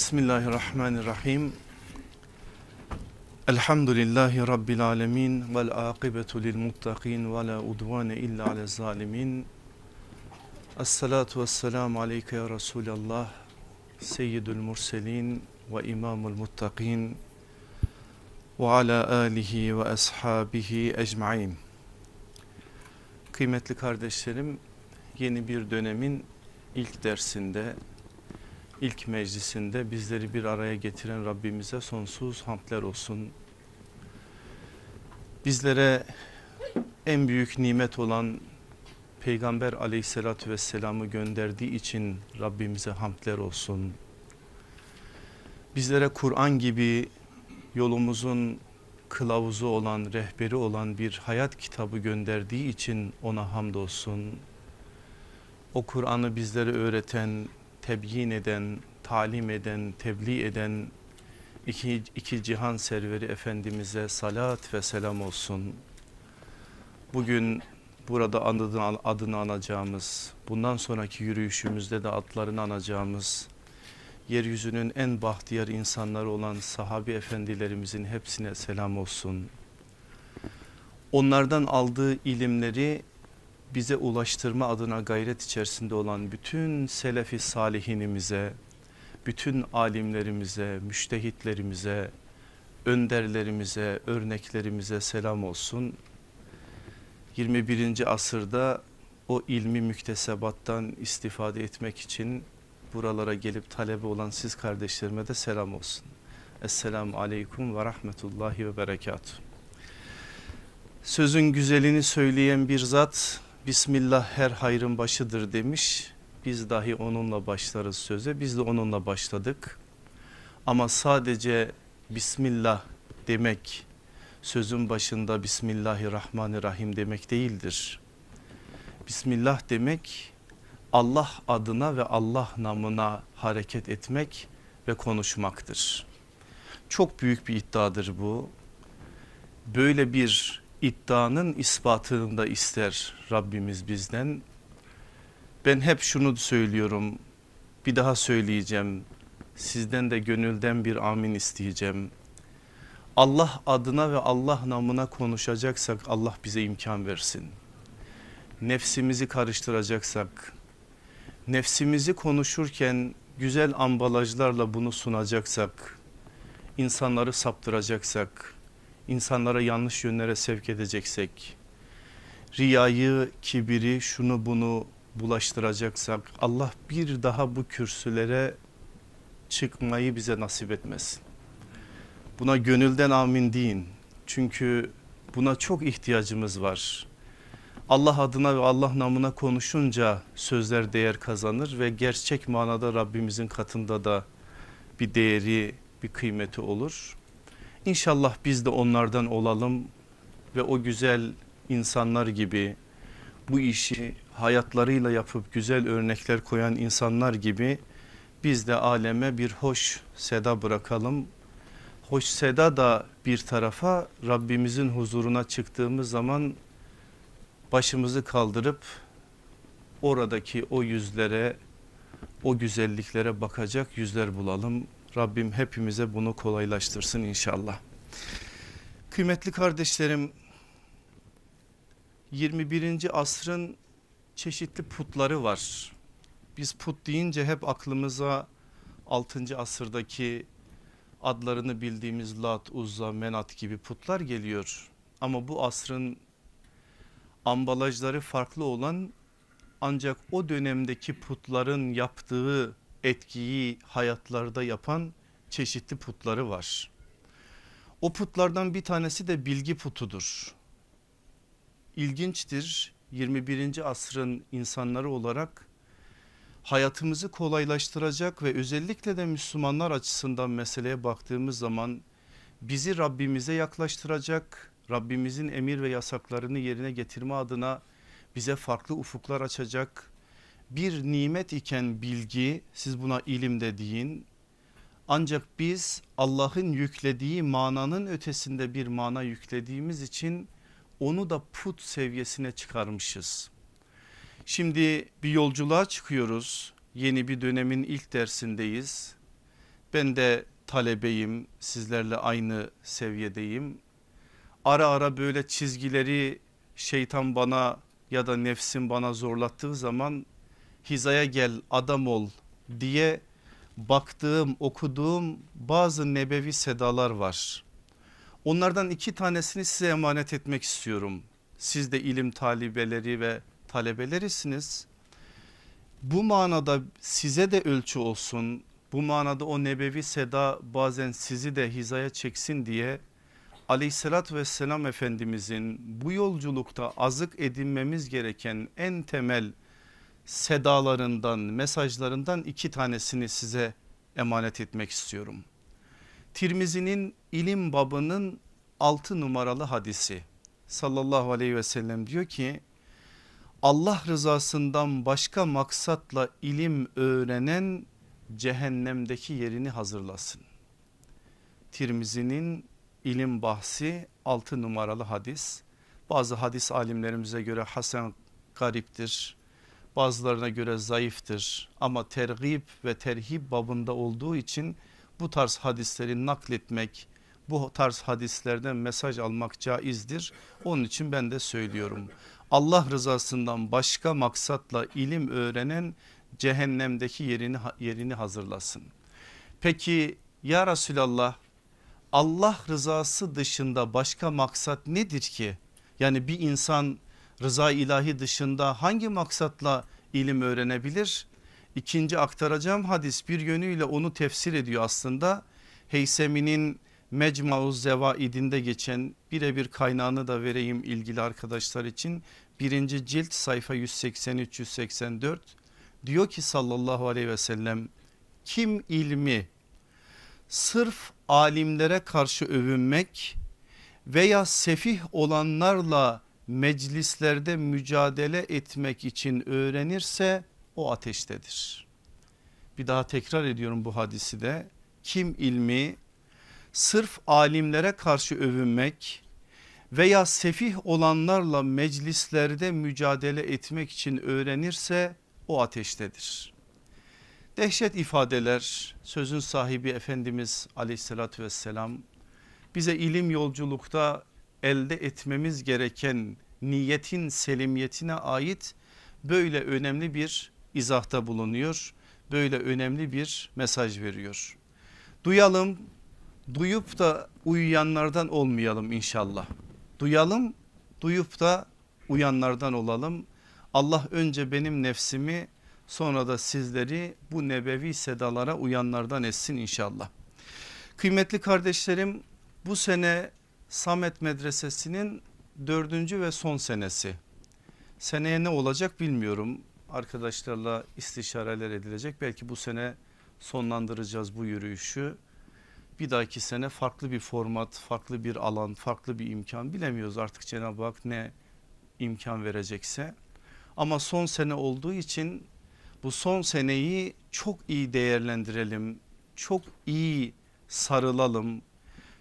Bismillahirrahmanirrahim. Elhamdülillahi Rabbil alemin vel akibetu lil muttakin ve la udvane illa ale zalimin. Esselatu vesselamu aleyke ya Resulallah, seyyidül murselin ve imamul muttakin ve ala alihi ve ashabihi ecmain. Kıymetli kardeşlerim, yeni bir dönemin ilk dersinde ilk meclisinde bizleri bir araya getiren Rabbimize sonsuz hamdler olsun. Bizlere en büyük nimet olan Peygamber aleyhissalatü vesselam'ı gönderdiği için Rabbimize hamdler olsun. Bizlere Kur'an gibi yolumuzun kılavuzu olan, rehberi olan bir hayat kitabı gönderdiği için ona hamdolsun. O Kur'an'ı bizlere öğreten, tebyin eden, talim eden, tebliğ eden iki, iki cihan serveri Efendimiz'e salat ve selam olsun. Bugün burada adını, adını anacağımız, bundan sonraki yürüyüşümüzde de adlarını anacağımız, yeryüzünün en bahtiyar insanları olan sahabi efendilerimizin hepsine selam olsun. Onlardan aldığı ilimleri bize ulaştırma adına gayret içerisinde olan bütün selefi salihinimize, bütün alimlerimize, müştehitlerimize, önderlerimize, örneklerimize selam olsun. 21. asırda o ilmi müktesebattan istifade etmek için buralara gelip talebe olan siz kardeşlerime de selam olsun. Esselamu Aleyküm ve Rahmetullahi ve Berekatuhu. Sözün güzelini söyleyen bir zat Bismillah her hayrın başıdır demiş. Biz dahi onunla başlarız söze. Biz de onunla başladık. Ama sadece Bismillah demek sözün başında Bismillahirrahmanirrahim demek değildir. Bismillah demek Allah adına ve Allah namına hareket etmek ve konuşmaktır. Çok büyük bir iddiadır bu. Böyle bir iddianın ispatını da ister Rabbimiz bizden. Ben hep şunu söylüyorum bir daha söyleyeceğim sizden de gönülden bir amin isteyeceğim. Allah adına ve Allah namına konuşacaksak Allah bize imkan versin. Nefsimizi karıştıracaksak, nefsimizi konuşurken güzel ambalajlarla bunu sunacaksak, insanları saptıracaksak, insanlara yanlış yönlere sevk edeceksek, riyayı, kibiri, şunu bunu bulaştıracaksak Allah bir daha bu kürsülere çıkmayı bize nasip etmesin. Buna gönülden amin deyin. Çünkü buna çok ihtiyacımız var. Allah adına ve Allah namına konuşunca sözler değer kazanır ve gerçek manada Rabbimizin katında da bir değeri, bir kıymeti olur. İnşallah biz de onlardan olalım ve o güzel insanlar gibi bu işi hayatlarıyla yapıp güzel örnekler koyan insanlar gibi biz de aleme bir hoş seda bırakalım. Hoş seda da bir tarafa Rabbimizin huzuruna çıktığımız zaman başımızı kaldırıp oradaki o yüzlere o güzelliklere bakacak yüzler bulalım. Rabbim hepimize bunu kolaylaştırsın inşallah. Kıymetli kardeşlerim 21. asrın çeşitli putları var. Biz put deyince hep aklımıza 6. asırdaki adlarını bildiğimiz Lat, Uzza, Menat gibi putlar geliyor. Ama bu asrın ambalajları farklı olan ancak o dönemdeki putların yaptığı etkiyi hayatlarda yapan çeşitli putları var. O putlardan bir tanesi de bilgi putudur. İlginçtir 21. asrın insanları olarak hayatımızı kolaylaştıracak ve özellikle de Müslümanlar açısından meseleye baktığımız zaman bizi Rabbimize yaklaştıracak, Rabbimizin emir ve yasaklarını yerine getirme adına bize farklı ufuklar açacak, bir nimet iken bilgi siz buna ilim de deyin. Ancak biz Allah'ın yüklediği mananın ötesinde bir mana yüklediğimiz için onu da put seviyesine çıkarmışız. Şimdi bir yolculuğa çıkıyoruz. Yeni bir dönemin ilk dersindeyiz. Ben de talebeyim sizlerle aynı seviyedeyim. Ara ara böyle çizgileri şeytan bana ya da nefsim bana zorlattığı zaman hizaya gel adam ol diye baktığım okuduğum bazı nebevi sedalar var. Onlardan iki tanesini size emanet etmek istiyorum. Siz de ilim talibeleri ve talebelerisiniz. Bu manada size de ölçü olsun. Bu manada o nebevi seda bazen sizi de hizaya çeksin diye aleyhissalatü vesselam efendimizin bu yolculukta azık edinmemiz gereken en temel sedalarından, mesajlarından iki tanesini size emanet etmek istiyorum. Tirmizi'nin ilim babının altı numaralı hadisi sallallahu aleyhi ve sellem diyor ki Allah rızasından başka maksatla ilim öğrenen cehennemdeki yerini hazırlasın. Tirmizi'nin ilim bahsi altı numaralı hadis. Bazı hadis alimlerimize göre Hasan gariptir bazılarına göre zayıftır ama tergib ve terhib babında olduğu için bu tarz hadisleri nakletmek bu tarz hadislerden mesaj almak caizdir. Onun için ben de söylüyorum. Allah rızasından başka maksatla ilim öğrenen cehennemdeki yerini yerini hazırlasın. Peki ya Resulallah Allah rızası dışında başka maksat nedir ki? Yani bir insan rıza ilahi dışında hangi maksatla ilim öğrenebilir? İkinci aktaracağım hadis bir yönüyle onu tefsir ediyor aslında. Heysemi'nin Mecmuuz Zevaidinde geçen birebir kaynağını da vereyim ilgili arkadaşlar için. Birinci cilt sayfa 183-184 diyor ki sallallahu aleyhi ve sellem kim ilmi sırf alimlere karşı övünmek veya sefih olanlarla meclislerde mücadele etmek için öğrenirse o ateştedir. Bir daha tekrar ediyorum bu hadisi de kim ilmi sırf alimlere karşı övünmek veya sefih olanlarla meclislerde mücadele etmek için öğrenirse o ateştedir. Dehşet ifadeler sözün sahibi Efendimiz aleyhissalatü vesselam bize ilim yolculukta elde etmemiz gereken niyetin selimiyetine ait böyle önemli bir izahta bulunuyor. Böyle önemli bir mesaj veriyor. Duyalım, duyup da uyuyanlardan olmayalım inşallah. Duyalım, duyup da uyanlardan olalım. Allah önce benim nefsimi sonra da sizleri bu nebevi sedalara uyanlardan etsin inşallah. Kıymetli kardeşlerim bu sene Samet Medresesi'nin dördüncü ve son senesi. Seneye ne olacak bilmiyorum. Arkadaşlarla istişareler edilecek. Belki bu sene sonlandıracağız bu yürüyüşü. Bir dahaki sene farklı bir format, farklı bir alan, farklı bir imkan bilemiyoruz artık Cenab-ı Hak ne imkan verecekse. Ama son sene olduğu için bu son seneyi çok iyi değerlendirelim, çok iyi sarılalım,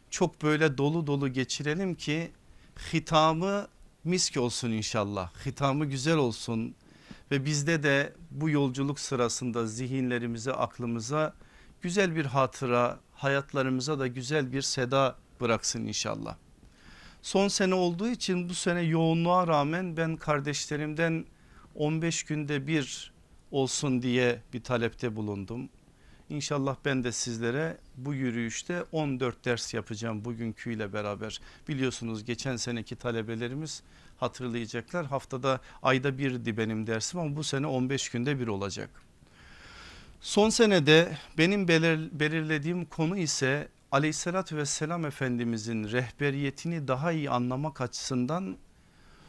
çok böyle dolu dolu geçirelim ki hitamı misk olsun inşallah. Hitamı güzel olsun ve bizde de bu yolculuk sırasında zihinlerimize aklımıza güzel bir hatıra hayatlarımıza da güzel bir seda bıraksın inşallah. Son sene olduğu için bu sene yoğunluğa rağmen ben kardeşlerimden 15 günde bir olsun diye bir talepte bulundum. İnşallah ben de sizlere bu yürüyüşte 14 ders yapacağım bugünküyle beraber. Biliyorsunuz geçen seneki talebelerimiz hatırlayacaklar. Haftada ayda birdi benim dersim ama bu sene 15 günde bir olacak. Son senede benim belirlediğim konu ise aleyhissalatü vesselam efendimizin rehberiyetini daha iyi anlamak açısından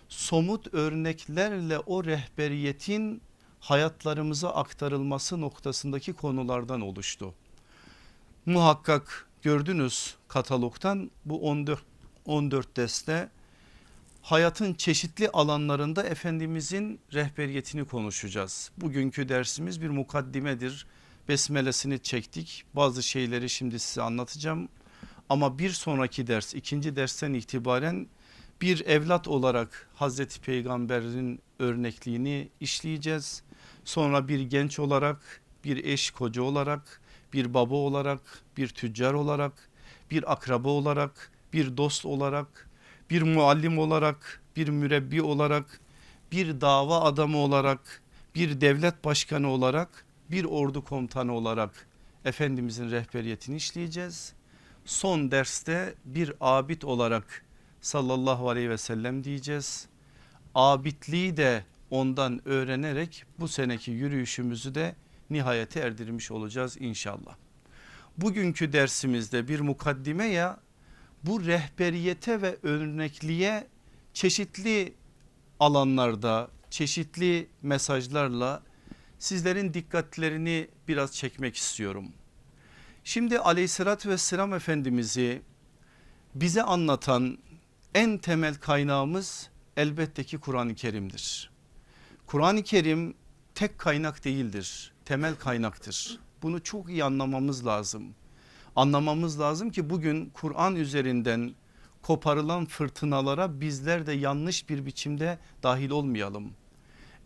somut örneklerle o rehberiyetin hayatlarımıza aktarılması noktasındaki konulardan oluştu. Muhakkak gördünüz katalogdan bu 14, 14 deste hayatın çeşitli alanlarında Efendimizin rehberiyetini konuşacağız. Bugünkü dersimiz bir mukaddimedir. Besmelesini çektik bazı şeyleri şimdi size anlatacağım ama bir sonraki ders ikinci dersten itibaren bir evlat olarak Hazreti Peygamber'in örnekliğini işleyeceğiz. Sonra bir genç olarak, bir eş koca olarak, bir baba olarak, bir tüccar olarak, bir akraba olarak, bir dost olarak, bir muallim olarak, bir mürebbi olarak, bir dava adamı olarak, bir devlet başkanı olarak, bir ordu komutanı olarak Efendimizin rehberiyetini işleyeceğiz. Son derste bir abid olarak sallallahu aleyhi ve sellem diyeceğiz. Abidliği de ondan öğrenerek bu seneki yürüyüşümüzü de nihayete erdirmiş olacağız inşallah. Bugünkü dersimizde bir mukaddime ya bu rehberiyete ve örnekliğe çeşitli alanlarda çeşitli mesajlarla sizlerin dikkatlerini biraz çekmek istiyorum. Şimdi aleyhissalatü vesselam efendimizi bize anlatan en temel kaynağımız elbette ki Kur'an-ı Kerim'dir. Kur'an-ı Kerim tek kaynak değildir temel kaynaktır. Bunu çok iyi anlamamız lazım. Anlamamız lazım ki bugün Kur'an üzerinden koparılan fırtınalara bizler de yanlış bir biçimde dahil olmayalım.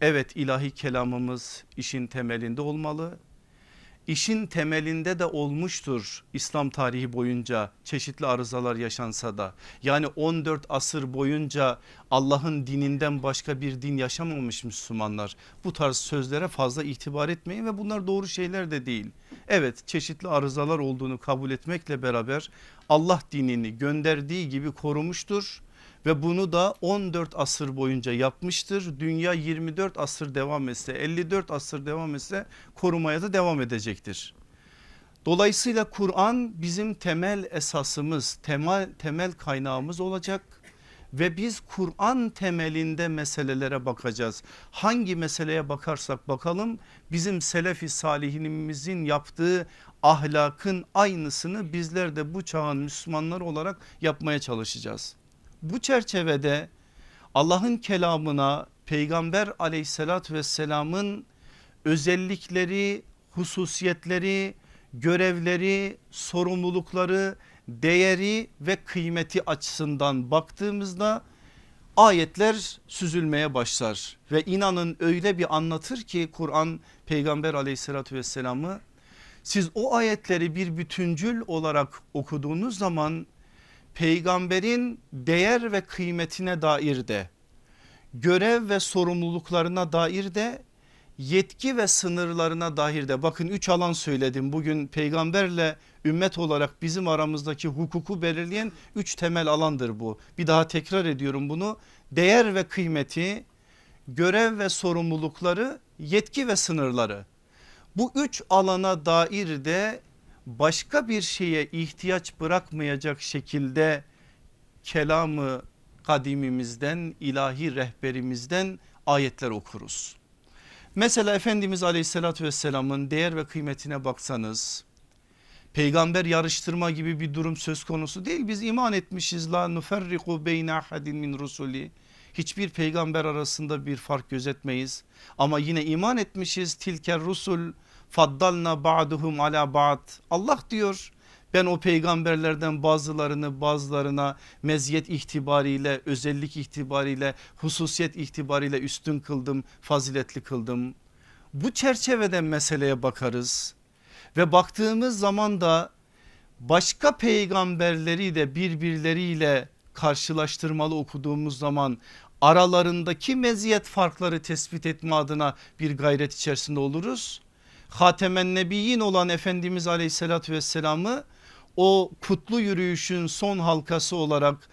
Evet ilahi kelamımız işin temelinde olmalı işin temelinde de olmuştur İslam tarihi boyunca çeşitli arızalar yaşansa da. Yani 14 asır boyunca Allah'ın dininden başka bir din yaşamamış Müslümanlar. Bu tarz sözlere fazla itibar etmeyin ve bunlar doğru şeyler de değil. Evet çeşitli arızalar olduğunu kabul etmekle beraber Allah dinini gönderdiği gibi korumuştur ve bunu da 14 asır boyunca yapmıştır. Dünya 24 asır devam etse 54 asır devam etse korumaya da devam edecektir. Dolayısıyla Kur'an bizim temel esasımız, temel, temel kaynağımız olacak ve biz Kur'an temelinde meselelere bakacağız. Hangi meseleye bakarsak bakalım bizim Selefi Salihinimizin yaptığı ahlakın aynısını bizler de bu çağın Müslümanları olarak yapmaya çalışacağız bu çerçevede Allah'ın kelamına peygamber aleyhissalatü vesselamın özellikleri, hususiyetleri, görevleri, sorumlulukları, değeri ve kıymeti açısından baktığımızda ayetler süzülmeye başlar ve inanın öyle bir anlatır ki Kur'an peygamber aleyhissalatü vesselamı siz o ayetleri bir bütüncül olarak okuduğunuz zaman peygamberin değer ve kıymetine dair de görev ve sorumluluklarına dair de yetki ve sınırlarına dair de bakın 3 alan söyledim bugün peygamberle ümmet olarak bizim aramızdaki hukuku belirleyen 3 temel alandır bu. Bir daha tekrar ediyorum bunu değer ve kıymeti görev ve sorumlulukları yetki ve sınırları bu üç alana dair de başka bir şeye ihtiyaç bırakmayacak şekilde kelamı kadimimizden ilahi rehberimizden ayetler okuruz. Mesela Efendimiz aleyhissalatü vesselamın değer ve kıymetine baksanız peygamber yarıştırma gibi bir durum söz konusu değil. Biz iman etmişiz la nuferriku beyne ahadin min rusuli. Hiçbir peygamber arasında bir fark gözetmeyiz. Ama yine iman etmişiz tilker rusul faddalna ba'duhum ala ba'd Allah diyor ben o peygamberlerden bazılarını bazılarına meziyet itibariyle özellik itibariyle hususiyet itibariyle üstün kıldım faziletli kıldım. Bu çerçeveden meseleye bakarız ve baktığımız zaman da başka peygamberleri de birbirleriyle karşılaştırmalı okuduğumuz zaman aralarındaki meziyet farkları tespit etme adına bir gayret içerisinde oluruz. Hatemen Nebiyyin olan Efendimiz aleyhissalatü vesselamı o kutlu yürüyüşün son halkası olarak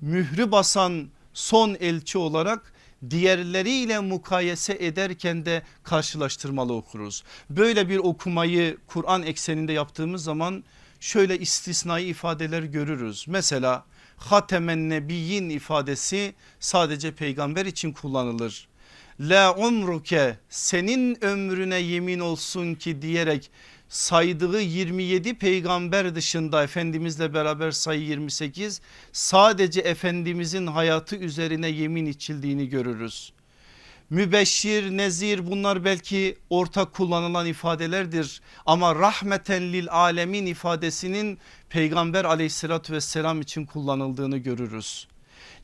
mührü basan son elçi olarak diğerleriyle mukayese ederken de karşılaştırmalı okuruz. Böyle bir okumayı Kur'an ekseninde yaptığımız zaman şöyle istisnai ifadeler görürüz. Mesela Hatemen Nebiyyin ifadesi sadece peygamber için kullanılır la umruke senin ömrüne yemin olsun ki diyerek saydığı 27 peygamber dışında Efendimizle beraber sayı 28 sadece Efendimizin hayatı üzerine yemin içildiğini görürüz. Mübeşşir, nezir bunlar belki ortak kullanılan ifadelerdir ama rahmeten lil alemin ifadesinin peygamber aleyhissalatü vesselam için kullanıldığını görürüz.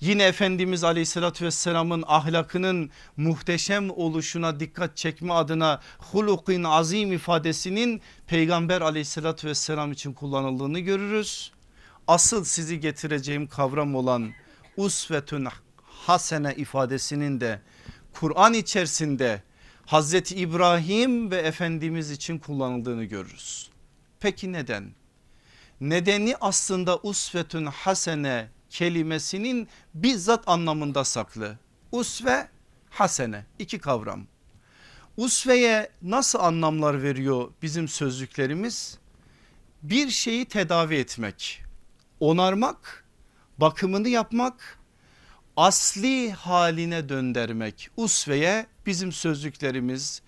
Yine Efendimiz aleyhissalatü vesselamın ahlakının muhteşem oluşuna dikkat çekme adına hulukin azim ifadesinin peygamber aleyhissalatü vesselam için kullanıldığını görürüz. Asıl sizi getireceğim kavram olan usvetün hasene ifadesinin de Kur'an içerisinde Hazreti İbrahim ve Efendimiz için kullanıldığını görürüz. Peki neden? Nedeni aslında usvetün hasene kelimesinin bizzat anlamında saklı. Usve hasene iki kavram. Usveye nasıl anlamlar veriyor bizim sözlüklerimiz? Bir şeyi tedavi etmek, onarmak, bakımını yapmak, asli haline döndürmek. Usveye bizim sözlüklerimiz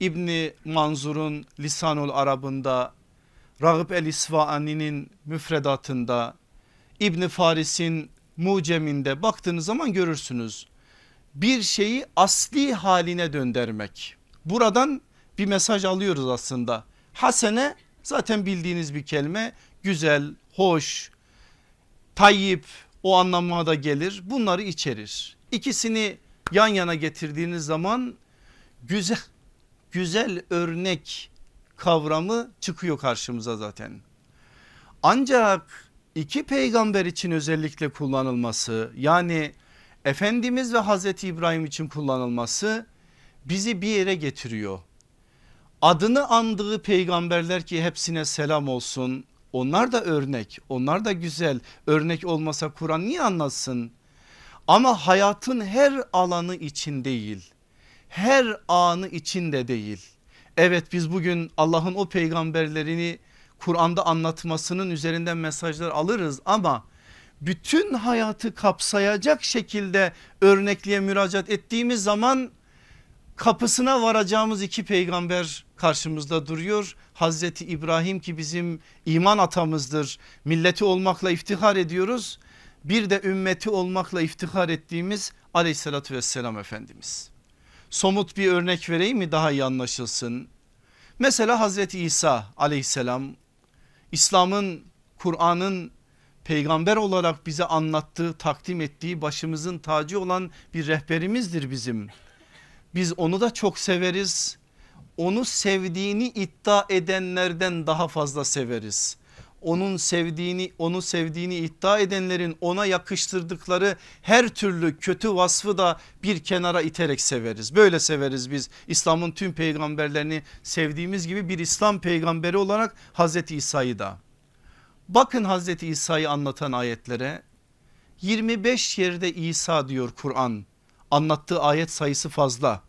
İbni Manzur'un Lisanul Arab'ında Ragıp el İsfahani'nin müfredatında İbni Faris'in muceminde baktığınız zaman görürsünüz. Bir şeyi asli haline döndürmek. Buradan bir mesaj alıyoruz aslında. Hasene zaten bildiğiniz bir kelime güzel, hoş, tayyip o anlamına da gelir. Bunları içerir. İkisini yan yana getirdiğiniz zaman güzel güzel örnek kavramı çıkıyor karşımıza zaten. Ancak iki peygamber için özellikle kullanılması yani Efendimiz ve Hazreti İbrahim için kullanılması bizi bir yere getiriyor. Adını andığı peygamberler ki hepsine selam olsun. Onlar da örnek onlar da güzel örnek olmasa Kur'an niye anlatsın? Ama hayatın her alanı için değil her anı için de değil. Evet biz bugün Allah'ın o peygamberlerini Kur'an'da anlatmasının üzerinden mesajlar alırız ama bütün hayatı kapsayacak şekilde örnekliğe müracaat ettiğimiz zaman kapısına varacağımız iki peygamber karşımızda duruyor. Hazreti İbrahim ki bizim iman atamızdır. Milleti olmakla iftihar ediyoruz. Bir de ümmeti olmakla iftihar ettiğimiz aleyhissalatü vesselam Efendimiz. Somut bir örnek vereyim mi daha iyi anlaşılsın. Mesela Hazreti İsa aleyhisselam İslam'ın Kur'an'ın peygamber olarak bize anlattığı takdim ettiği başımızın tacı olan bir rehberimizdir bizim. Biz onu da çok severiz onu sevdiğini iddia edenlerden daha fazla severiz onun sevdiğini onu sevdiğini iddia edenlerin ona yakıştırdıkları her türlü kötü vasfı da bir kenara iterek severiz. Böyle severiz biz İslam'ın tüm peygamberlerini sevdiğimiz gibi bir İslam peygamberi olarak Hazreti İsa'yı da. Bakın Hazreti İsa'yı anlatan ayetlere 25 yerde İsa diyor Kur'an anlattığı ayet sayısı fazla.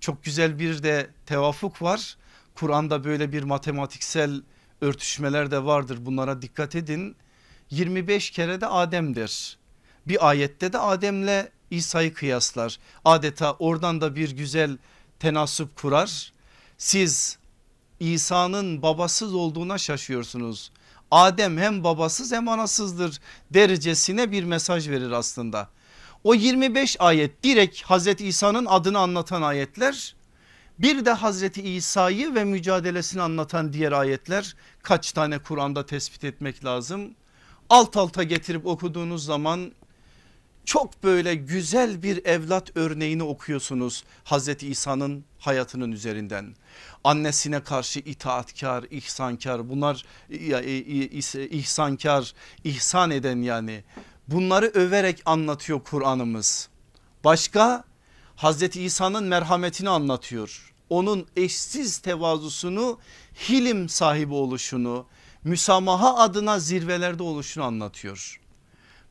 Çok güzel bir de tevafuk var. Kur'an'da böyle bir matematiksel örtüşmeler de vardır bunlara dikkat edin. 25 kere de Ademdir. Bir ayette de Adem'le İsa'yı kıyaslar. Adeta oradan da bir güzel tenasüp kurar. Siz İsa'nın babasız olduğuna şaşıyorsunuz. Adem hem babasız hem anasızdır derecesine bir mesaj verir aslında. O 25 ayet direkt Hazreti İsa'nın adını anlatan ayetler bir de Hazreti İsa'yı ve mücadelesini anlatan diğer ayetler kaç tane Kur'an'da tespit etmek lazım. Alt alta getirip okuduğunuz zaman çok böyle güzel bir evlat örneğini okuyorsunuz Hazreti İsa'nın hayatının üzerinden. Annesine karşı itaatkar, ihsankar bunlar e, e, e, ihsankar, ihsan eden yani bunları överek anlatıyor Kur'an'ımız. Başka Hazreti İsa'nın merhametini anlatıyor onun eşsiz tevazusunu hilim sahibi oluşunu müsamaha adına zirvelerde oluşunu anlatıyor.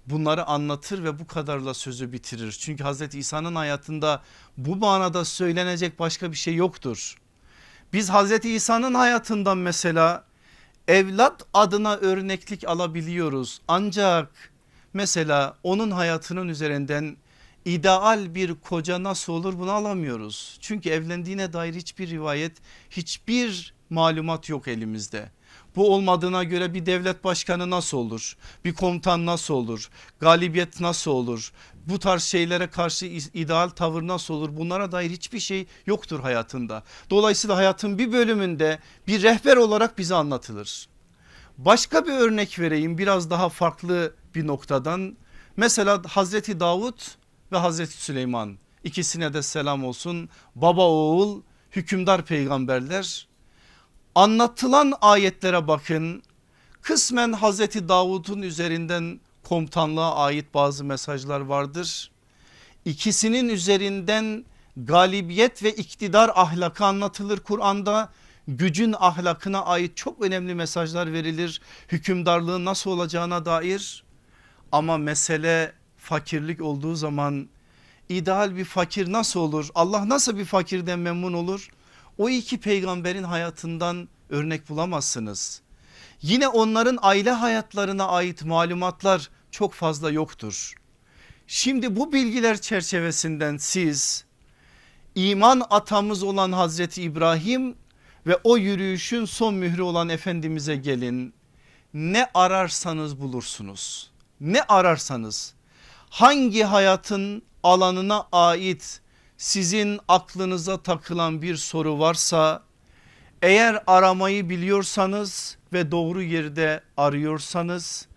Bunları anlatır ve bu kadarla sözü bitirir. Çünkü Hazreti İsa'nın hayatında bu manada söylenecek başka bir şey yoktur. Biz Hazreti İsa'nın hayatından mesela evlat adına örneklik alabiliyoruz. Ancak mesela onun hayatının üzerinden ideal bir koca nasıl olur bunu alamıyoruz. Çünkü evlendiğine dair hiçbir rivayet hiçbir malumat yok elimizde. Bu olmadığına göre bir devlet başkanı nasıl olur? Bir komutan nasıl olur? Galibiyet nasıl olur? Bu tarz şeylere karşı ideal tavır nasıl olur? Bunlara dair hiçbir şey yoktur hayatında. Dolayısıyla hayatın bir bölümünde bir rehber olarak bize anlatılır. Başka bir örnek vereyim biraz daha farklı bir noktadan. Mesela Hazreti Davut ve Hazreti Süleyman ikisine de selam olsun. Baba oğul hükümdar peygamberler anlatılan ayetlere bakın kısmen Hazreti Davud'un üzerinden komutanlığa ait bazı mesajlar vardır. ikisinin üzerinden galibiyet ve iktidar ahlakı anlatılır Kur'an'da. Gücün ahlakına ait çok önemli mesajlar verilir. Hükümdarlığın nasıl olacağına dair ama mesele fakirlik olduğu zaman ideal bir fakir nasıl olur? Allah nasıl bir fakirden memnun olur? O iki peygamberin hayatından örnek bulamazsınız. Yine onların aile hayatlarına ait malumatlar çok fazla yoktur. Şimdi bu bilgiler çerçevesinden siz iman atamız olan Hazreti İbrahim ve o yürüyüşün son mührü olan Efendimiz'e gelin. Ne ararsanız bulursunuz. Ne ararsanız hangi hayatın alanına ait sizin aklınıza takılan bir soru varsa eğer aramayı biliyorsanız ve doğru yerde arıyorsanız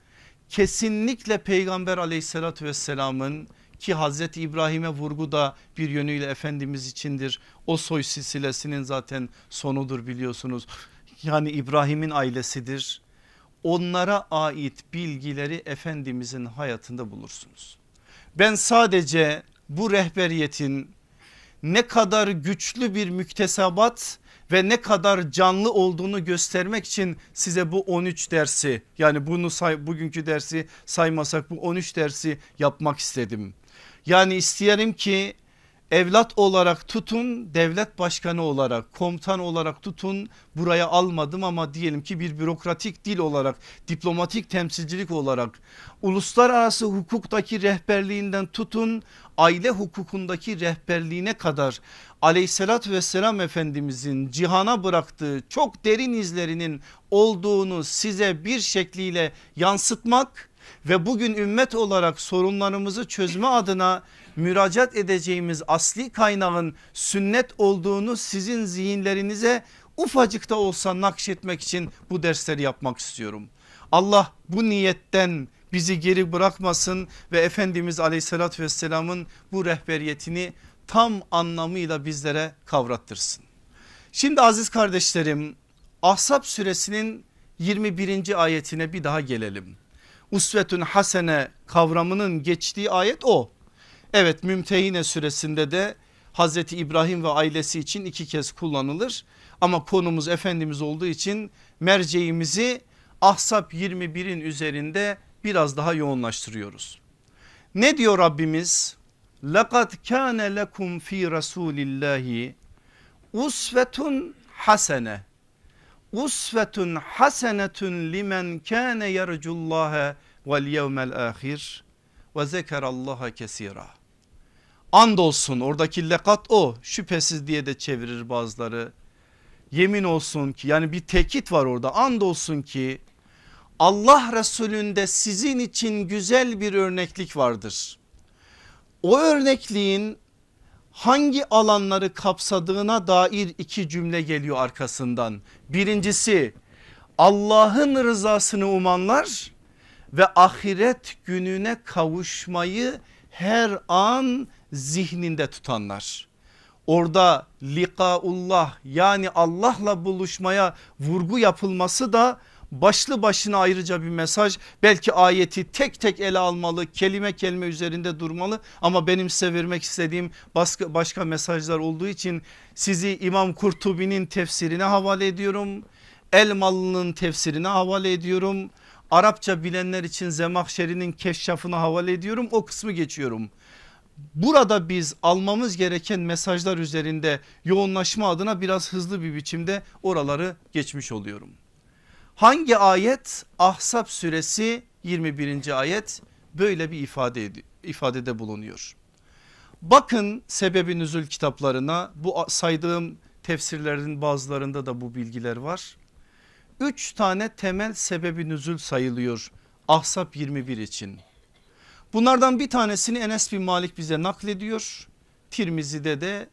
kesinlikle peygamber aleyhissalatü vesselamın ki Hazreti İbrahim'e vurgu da bir yönüyle Efendimiz içindir. O soy silsilesinin zaten sonudur biliyorsunuz. Yani İbrahim'in ailesidir. Onlara ait bilgileri Efendimizin hayatında bulursunuz. Ben sadece bu rehberiyetin ne kadar güçlü bir müktesebat ve ne kadar canlı olduğunu göstermek için size bu 13 dersi yani bunu say, bugünkü dersi saymasak bu 13 dersi yapmak istedim. Yani isteyelim ki evlat olarak tutun devlet başkanı olarak komutan olarak tutun buraya almadım ama diyelim ki bir bürokratik dil olarak diplomatik temsilcilik olarak uluslararası hukuktaki rehberliğinden tutun aile hukukundaki rehberliğine kadar aleyhissalatü vesselam efendimizin cihana bıraktığı çok derin izlerinin olduğunu size bir şekliyle yansıtmak ve bugün ümmet olarak sorunlarımızı çözme adına müracaat edeceğimiz asli kaynağın sünnet olduğunu sizin zihinlerinize ufacık da olsa nakşetmek için bu dersleri yapmak istiyorum. Allah bu niyetten bizi geri bırakmasın ve Efendimiz aleyhissalatü vesselamın bu rehberiyetini tam anlamıyla bizlere kavrattırsın. Şimdi aziz kardeşlerim Ahzab suresinin 21. ayetine bir daha gelelim. Usvetün hasene kavramının geçtiği ayet o. Evet Mümtehine süresinde de Hazreti İbrahim ve ailesi için iki kez kullanılır. Ama konumuz Efendimiz olduğu için merceğimizi Ahsap 21'in üzerinde biraz daha yoğunlaştırıyoruz. Ne diyor Rabbimiz? لَقَدْ كَانَ lekum ف۪ي رَسُولِ usvetun hasene usvetun hasenetun limen kâne yercullâhe vel yevmel âhir ve zekerallaha kesîrâ. Andolsun oradaki lekat o şüphesiz diye de çevirir bazıları. Yemin olsun ki yani bir tekit var orada andolsun ki Allah Resulü'nde sizin için güzel bir örneklik vardır. O örnekliğin hangi alanları kapsadığına dair iki cümle geliyor arkasından. Birincisi Allah'ın rızasını umanlar ve ahiret gününe kavuşmayı her an zihninde tutanlar. Orada likaullah yani Allah'la buluşmaya vurgu yapılması da başlı başına ayrıca bir mesaj. Belki ayeti tek tek ele almalı kelime kelime üzerinde durmalı ama benim size vermek istediğim başka, başka mesajlar olduğu için sizi İmam Kurtubi'nin tefsirine havale ediyorum. Elmalı'nın tefsirine havale ediyorum. Arapça bilenler için Zemahşeri'nin keşşafına havale ediyorum o kısmı geçiyorum. Burada biz almamız gereken mesajlar üzerinde yoğunlaşma adına biraz hızlı bir biçimde oraları geçmiş oluyorum. Hangi ayet? Ahsap suresi 21. ayet böyle bir ifade ifadede bulunuyor. Bakın sebebi nüzül kitaplarına bu saydığım tefsirlerin bazılarında da bu bilgiler var. Üç tane temel sebebi nüzül sayılıyor Ahsap 21 için. Bunlardan bir tanesini Enes bin Malik bize naklediyor. Tirmizi'de de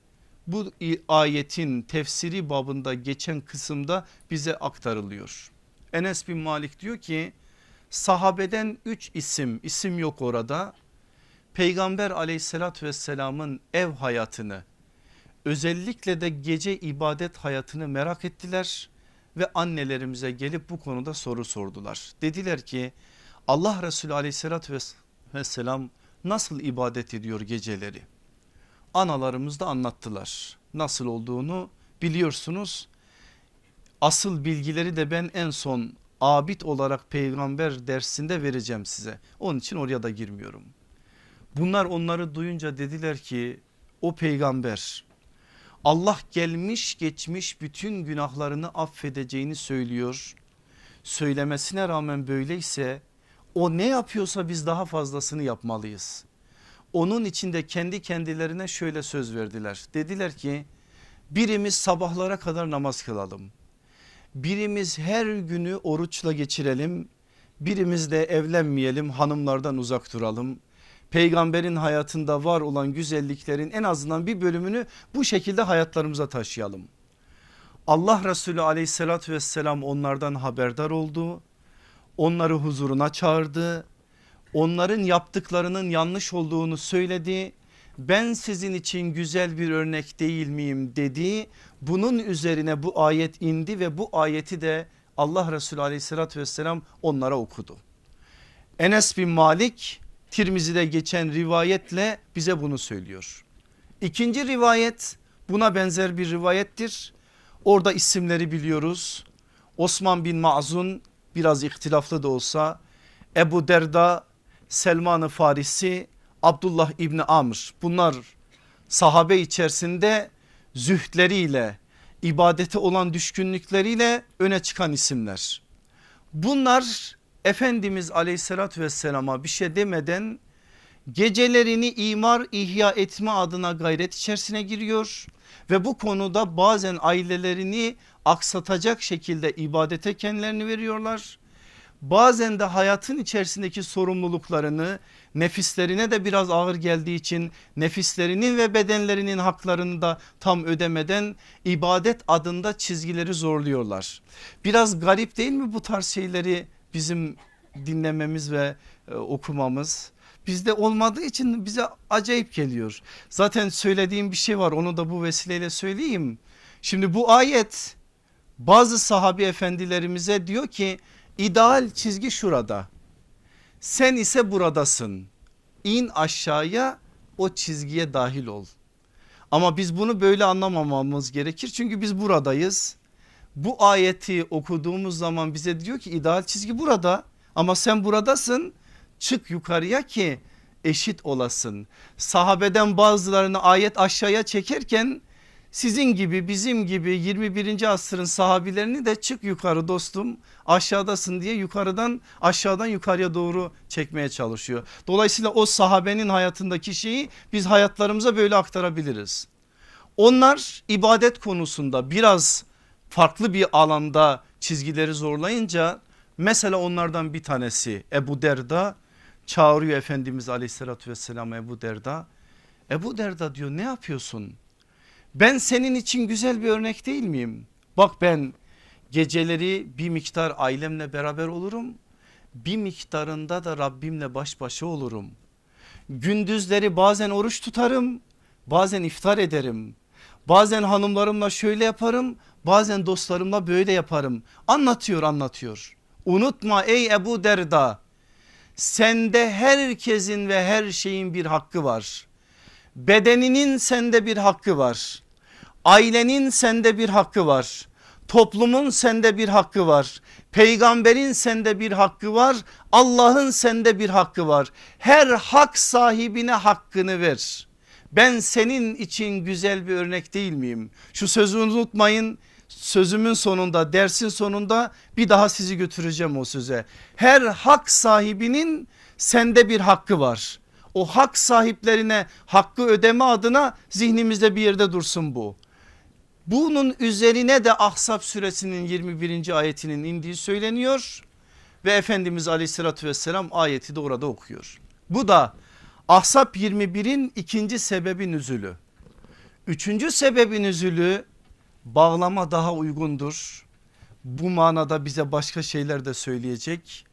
bu ayetin tefsiri babında geçen kısımda bize aktarılıyor. Enes bin Malik diyor ki sahabeden 3 isim isim yok orada peygamber aleyhissalatü vesselamın ev hayatını özellikle de gece ibadet hayatını merak ettiler ve annelerimize gelip bu konuda soru sordular. Dediler ki Allah Resulü aleyhissalatü vesselam nasıl ibadet ediyor geceleri? Analarımız da anlattılar nasıl olduğunu biliyorsunuz. Asıl bilgileri de ben en son abid olarak peygamber dersinde vereceğim size. Onun için oraya da girmiyorum. Bunlar onları duyunca dediler ki o peygamber Allah gelmiş geçmiş bütün günahlarını affedeceğini söylüyor. Söylemesine rağmen böyleyse o ne yapıyorsa biz daha fazlasını yapmalıyız. Onun içinde kendi kendilerine şöyle söz verdiler. Dediler ki birimiz sabahlara kadar namaz kılalım. Birimiz her günü oruçla geçirelim. Birimiz de evlenmeyelim hanımlardan uzak duralım. Peygamberin hayatında var olan güzelliklerin en azından bir bölümünü bu şekilde hayatlarımıza taşıyalım. Allah Resulü aleyhissalatü vesselam onlardan haberdar oldu onları huzuruna çağırdı. Onların yaptıklarının yanlış olduğunu söyledi. Ben sizin için güzel bir örnek değil miyim dedi. Bunun üzerine bu ayet indi ve bu ayeti de Allah Resulü aleyhissalatü vesselam onlara okudu. Enes bin Malik Tirmizi'de geçen rivayetle bize bunu söylüyor. İkinci rivayet buna benzer bir rivayettir. Orada isimleri biliyoruz. Osman bin Mazun biraz ihtilaflı da olsa Ebu Derda, Selman-ı Farisi, Abdullah İbni Amr bunlar sahabe içerisinde zühtleriyle ibadete olan düşkünlükleriyle öne çıkan isimler. Bunlar Efendimiz aleyhissalatü vesselama bir şey demeden gecelerini imar ihya etme adına gayret içerisine giriyor ve bu konuda bazen ailelerini aksatacak şekilde ibadete kendilerini veriyorlar. Bazen de hayatın içerisindeki sorumluluklarını nefislerine de biraz ağır geldiği için nefislerinin ve bedenlerinin haklarını da tam ödemeden ibadet adında çizgileri zorluyorlar. Biraz garip değil mi bu tarz şeyleri bizim dinlememiz ve e, okumamız? bizde olmadığı için bize acayip geliyor. Zaten söylediğim bir şey var onu da bu vesileyle söyleyeyim. Şimdi bu ayet bazı sahabi efendilerimize diyor ki ideal çizgi şurada. Sen ise buradasın. İn aşağıya o çizgiye dahil ol. Ama biz bunu böyle anlamamamız gerekir çünkü biz buradayız. Bu ayeti okuduğumuz zaman bize diyor ki ideal çizgi burada ama sen buradasın çık yukarıya ki eşit olasın. Sahabeden bazılarını ayet aşağıya çekerken sizin gibi bizim gibi 21. asrın sahabilerini de çık yukarı dostum aşağıdasın diye yukarıdan aşağıdan yukarıya doğru çekmeye çalışıyor. Dolayısıyla o sahabenin hayatındaki şeyi biz hayatlarımıza böyle aktarabiliriz. Onlar ibadet konusunda biraz farklı bir alanda çizgileri zorlayınca mesela onlardan bir tanesi Ebu Derda çağırıyor Efendimiz aleyhissalatü vesselam Ebu Derda. Ebu Derda diyor ne yapıyorsun? Ben senin için güzel bir örnek değil miyim? Bak ben geceleri bir miktar ailemle beraber olurum. Bir miktarında da Rabbimle baş başa olurum. Gündüzleri bazen oruç tutarım, bazen iftar ederim. Bazen hanımlarımla şöyle yaparım, bazen dostlarımla böyle yaparım. Anlatıyor anlatıyor. Unutma ey Ebu Derda sende herkesin ve her şeyin bir hakkı var. Bedeninin sende bir hakkı var. Ailenin sende bir hakkı var. Toplumun sende bir hakkı var. Peygamberin sende bir hakkı var. Allah'ın sende bir hakkı var. Her hak sahibine hakkını ver. Ben senin için güzel bir örnek değil miyim? Şu sözü unutmayın sözümün sonunda dersin sonunda bir daha sizi götüreceğim o söze. Her hak sahibinin sende bir hakkı var. O hak sahiplerine hakkı ödeme adına zihnimizde bir yerde dursun bu. Bunun üzerine de ahsap suresinin 21. ayetinin indiği söyleniyor ve Efendimiz aleyhissalatü vesselam ayeti de orada okuyor. Bu da ahsap 21'in ikinci sebebin üzülü. Üçüncü sebebin üzülü bağlama daha uygundur. Bu manada bize başka şeyler de söyleyecek.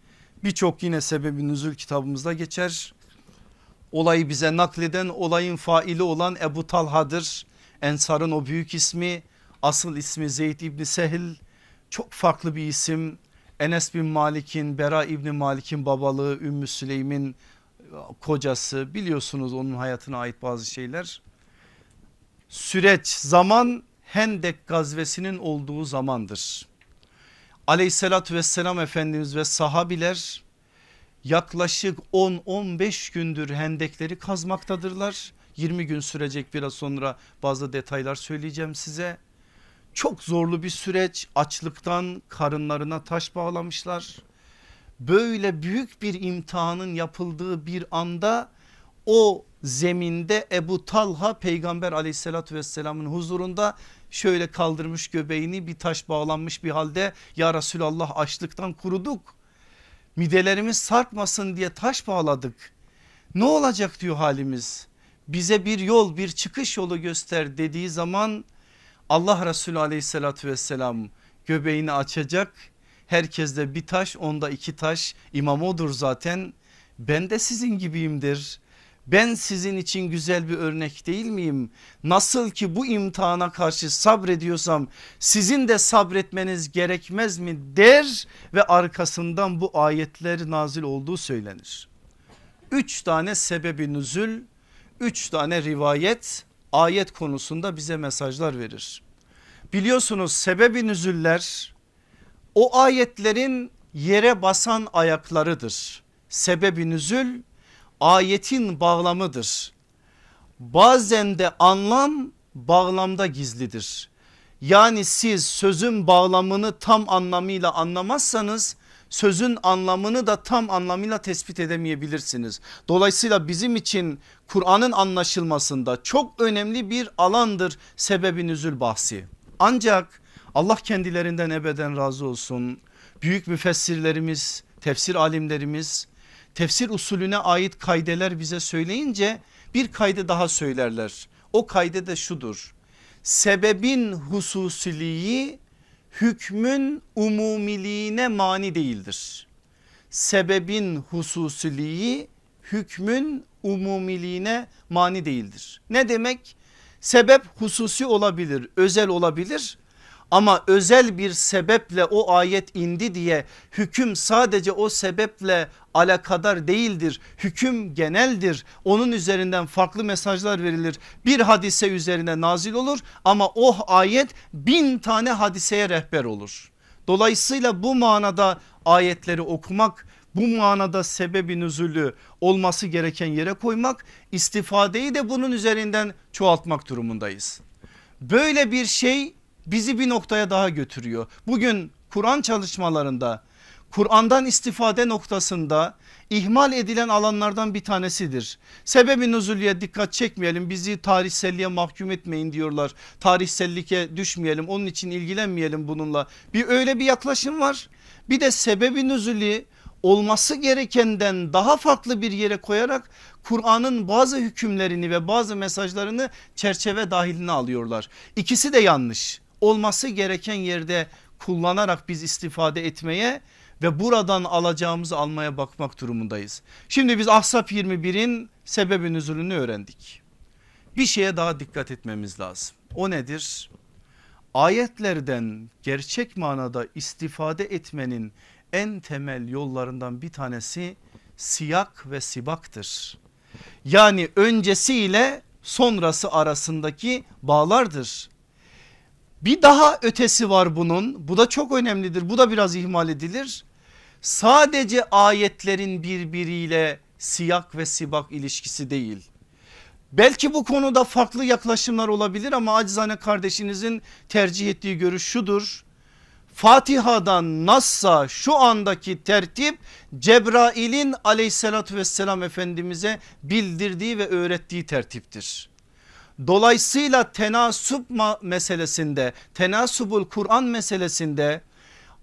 Birçok yine sebebi nüzül kitabımızda geçer. Olayı bize nakleden olayın faili olan Ebu Talha'dır. Ensar'ın o büyük ismi asıl ismi Zeyd İbni Sehil çok farklı bir isim. Enes bin Malik'in Bera İbni Malik'in babalığı Ümmü Süleym'in e, kocası biliyorsunuz onun hayatına ait bazı şeyler. Süreç zaman Hendek gazvesinin olduğu zamandır. Aleyhissalatü vesselam Efendimiz ve sahabiler yaklaşık 10-15 gündür hendekleri kazmaktadırlar. 20 gün sürecek biraz sonra bazı detaylar söyleyeceğim size. Çok zorlu bir süreç açlıktan karınlarına taş bağlamışlar. Böyle büyük bir imtihanın yapıldığı bir anda o zeminde Ebu Talha peygamber aleyhissalatü vesselamın huzurunda şöyle kaldırmış göbeğini bir taş bağlanmış bir halde ya Resulallah açlıktan kuruduk midelerimiz sarkmasın diye taş bağladık ne olacak diyor halimiz bize bir yol bir çıkış yolu göster dediği zaman Allah Resulü aleyhissalatü vesselam göbeğini açacak herkeste bir taş onda iki taş imam odur zaten ben de sizin gibiyimdir ben sizin için güzel bir örnek değil miyim? Nasıl ki bu imtihana karşı sabrediyorsam sizin de sabretmeniz gerekmez mi der ve arkasından bu ayetler nazil olduğu söylenir. Üç tane sebebi nüzül, üç tane rivayet ayet konusunda bize mesajlar verir. Biliyorsunuz sebebi nüzüller o ayetlerin yere basan ayaklarıdır. Sebebi nüzül ayetin bağlamıdır. Bazen de anlam bağlamda gizlidir. Yani siz sözün bağlamını tam anlamıyla anlamazsanız sözün anlamını da tam anlamıyla tespit edemeyebilirsiniz. Dolayısıyla bizim için Kur'an'ın anlaşılmasında çok önemli bir alandır sebebi nüzül bahsi. Ancak Allah kendilerinden ebeden razı olsun. Büyük müfessirlerimiz, tefsir alimlerimiz tefsir usulüne ait kaydeler bize söyleyince bir kaydı daha söylerler. O kaydı da şudur. Sebebin hususiliği hükmün umumiliğine mani değildir. Sebebin hususiliği hükmün umumiliğine mani değildir. Ne demek? Sebep hususi olabilir, özel olabilir ama özel bir sebeple o ayet indi diye hüküm sadece o sebeple alakadar değildir. Hüküm geneldir. Onun üzerinden farklı mesajlar verilir. Bir hadise üzerine nazil olur ama o oh ayet bin tane hadiseye rehber olur. Dolayısıyla bu manada ayetleri okumak bu manada sebebi nüzülü olması gereken yere koymak istifadeyi de bunun üzerinden çoğaltmak durumundayız. Böyle bir şey bizi bir noktaya daha götürüyor. Bugün Kur'an çalışmalarında Kur'an'dan istifade noktasında ihmal edilen alanlardan bir tanesidir. Sebebi nüzulye dikkat çekmeyelim bizi tarihselliğe mahkum etmeyin diyorlar. Tarihselliğe düşmeyelim onun için ilgilenmeyelim bununla. Bir öyle bir yaklaşım var. Bir de sebebi nüzulü olması gerekenden daha farklı bir yere koyarak Kur'an'ın bazı hükümlerini ve bazı mesajlarını çerçeve dahiline alıyorlar. İkisi de yanlış olması gereken yerde kullanarak biz istifade etmeye ve buradan alacağımızı almaya bakmak durumundayız. Şimdi biz Ahsap 21'in sebebi nüzulünü öğrendik. Bir şeye daha dikkat etmemiz lazım. O nedir? Ayetlerden gerçek manada istifade etmenin en temel yollarından bir tanesi siyak ve sibaktır. Yani öncesiyle sonrası arasındaki bağlardır. Bir daha ötesi var bunun. Bu da çok önemlidir. Bu da biraz ihmal edilir sadece ayetlerin birbiriyle siyak ve sibak ilişkisi değil. Belki bu konuda farklı yaklaşımlar olabilir ama acizane kardeşinizin tercih ettiği görüş şudur. Fatiha'dan Nas'a şu andaki tertip Cebrail'in aleyhissalatü vesselam efendimize bildirdiği ve öğrettiği tertiptir. Dolayısıyla tenasup meselesinde tenasubul Kur'an meselesinde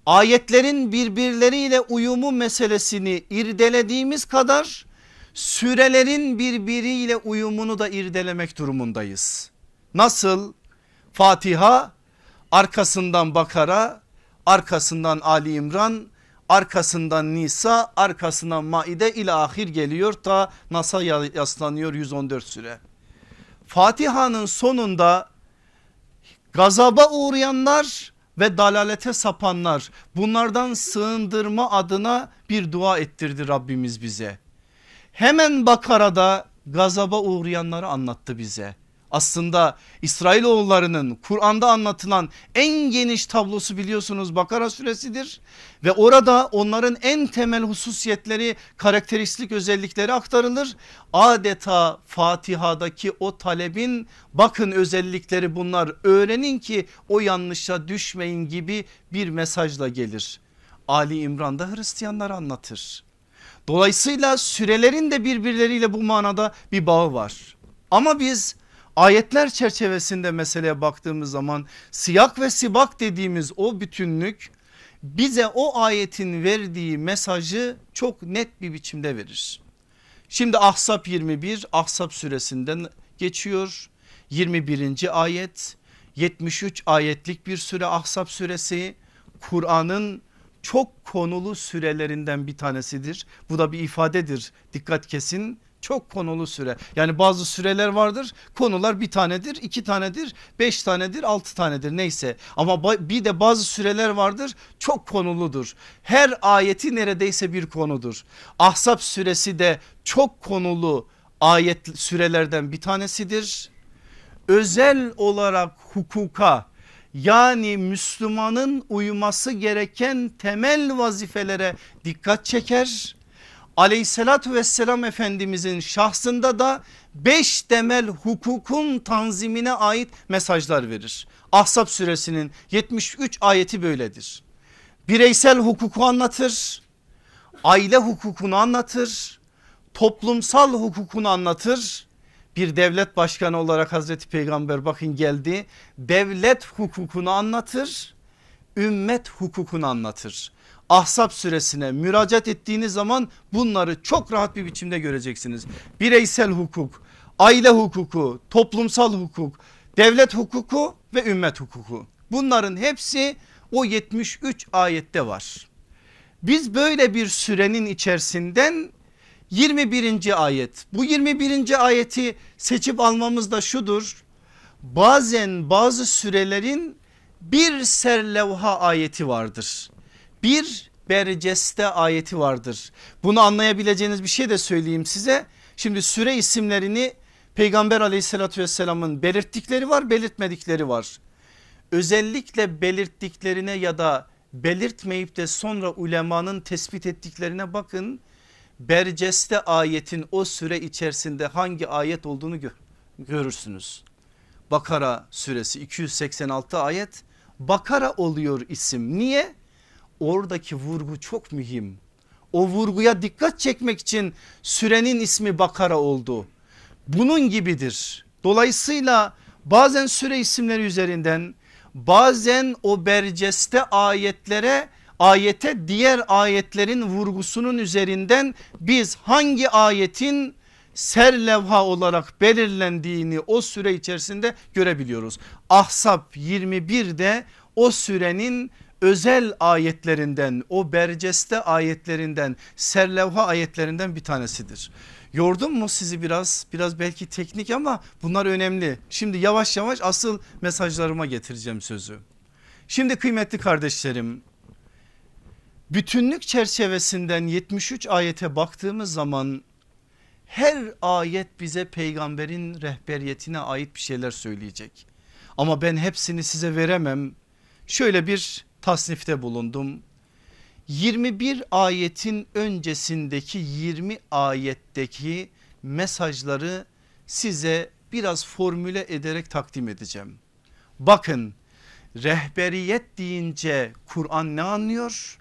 ayetlerin birbirleriyle uyumu meselesini irdelediğimiz kadar sürelerin birbiriyle uyumunu da irdelemek durumundayız. Nasıl? Fatiha arkasından Bakara arkasından Ali İmran arkasından Nisa arkasından Maide ile ahir geliyor ta Nas'a yaslanıyor 114 süre. Fatiha'nın sonunda gazaba uğrayanlar ve dalalete sapanlar bunlardan sığındırma adına bir dua ettirdi Rabbimiz bize. Hemen Bakara'da gazaba uğrayanları anlattı bize aslında İsrailoğullarının Kur'an'da anlatılan en geniş tablosu biliyorsunuz Bakara suresidir. Ve orada onların en temel hususiyetleri karakteristik özellikleri aktarılır. Adeta Fatiha'daki o talebin bakın özellikleri bunlar öğrenin ki o yanlışa düşmeyin gibi bir mesajla gelir. Ali İmran'da Hristiyanlar anlatır. Dolayısıyla sürelerin de birbirleriyle bu manada bir bağı var. Ama biz Ayetler çerçevesinde meseleye baktığımız zaman siyak ve sibak dediğimiz o bütünlük bize o ayetin verdiği mesajı çok net bir biçimde verir. Şimdi Ahsap 21 Ahsap suresinden geçiyor. 21. ayet 73 ayetlik bir süre Ahsap suresi Kur'an'ın çok konulu sürelerinden bir tanesidir. Bu da bir ifadedir dikkat kesin çok konulu süre. Yani bazı süreler vardır konular bir tanedir iki tanedir beş tanedir altı tanedir neyse. Ama bir de bazı süreler vardır çok konuludur. Her ayeti neredeyse bir konudur. Ahsap süresi de çok konulu ayet sürelerden bir tanesidir. Özel olarak hukuka yani Müslümanın uyması gereken temel vazifelere dikkat çeker aleyhissalatü vesselam efendimizin şahsında da beş temel hukukun tanzimine ait mesajlar verir. Ahzab suresinin 73 ayeti böyledir. Bireysel hukuku anlatır, aile hukukunu anlatır, toplumsal hukukunu anlatır. Bir devlet başkanı olarak Hazreti Peygamber bakın geldi. Devlet hukukunu anlatır, ümmet hukukunu anlatır. Ahsap süresine müracaat ettiğiniz zaman bunları çok rahat bir biçimde göreceksiniz. Bireysel hukuk, aile hukuku, toplumsal hukuk, devlet hukuku ve ümmet hukuku. Bunların hepsi o 73 ayette var. Biz böyle bir sürenin içerisinden 21. ayet. Bu 21. ayeti seçip almamız da şudur. Bazen bazı sürelerin bir serlevha ayeti vardır bir berceste ayeti vardır. Bunu anlayabileceğiniz bir şey de söyleyeyim size. Şimdi süre isimlerini peygamber aleyhissalatü vesselamın belirttikleri var belirtmedikleri var. Özellikle belirttiklerine ya da belirtmeyip de sonra ulemanın tespit ettiklerine bakın. Berceste ayetin o süre içerisinde hangi ayet olduğunu gö görürsünüz. Bakara suresi 286 ayet Bakara oluyor isim niye? oradaki vurgu çok mühim. O vurguya dikkat çekmek için sürenin ismi Bakara oldu. Bunun gibidir. Dolayısıyla bazen süre isimleri üzerinden bazen o berceste ayetlere ayete diğer ayetlerin vurgusunun üzerinden biz hangi ayetin serlevha olarak belirlendiğini o süre içerisinde görebiliyoruz. Ahsap 21'de o sürenin özel ayetlerinden o berceste ayetlerinden serlevha ayetlerinden bir tanesidir. Yordum mu sizi biraz biraz belki teknik ama bunlar önemli. Şimdi yavaş yavaş asıl mesajlarıma getireceğim sözü. Şimdi kıymetli kardeşlerim bütünlük çerçevesinden 73 ayete baktığımız zaman her ayet bize peygamberin rehberiyetine ait bir şeyler söyleyecek. Ama ben hepsini size veremem. Şöyle bir tasnifte bulundum. 21 ayetin öncesindeki 20 ayetteki mesajları size biraz formüle ederek takdim edeceğim. Bakın rehberiyet deyince Kur'an ne anlıyor?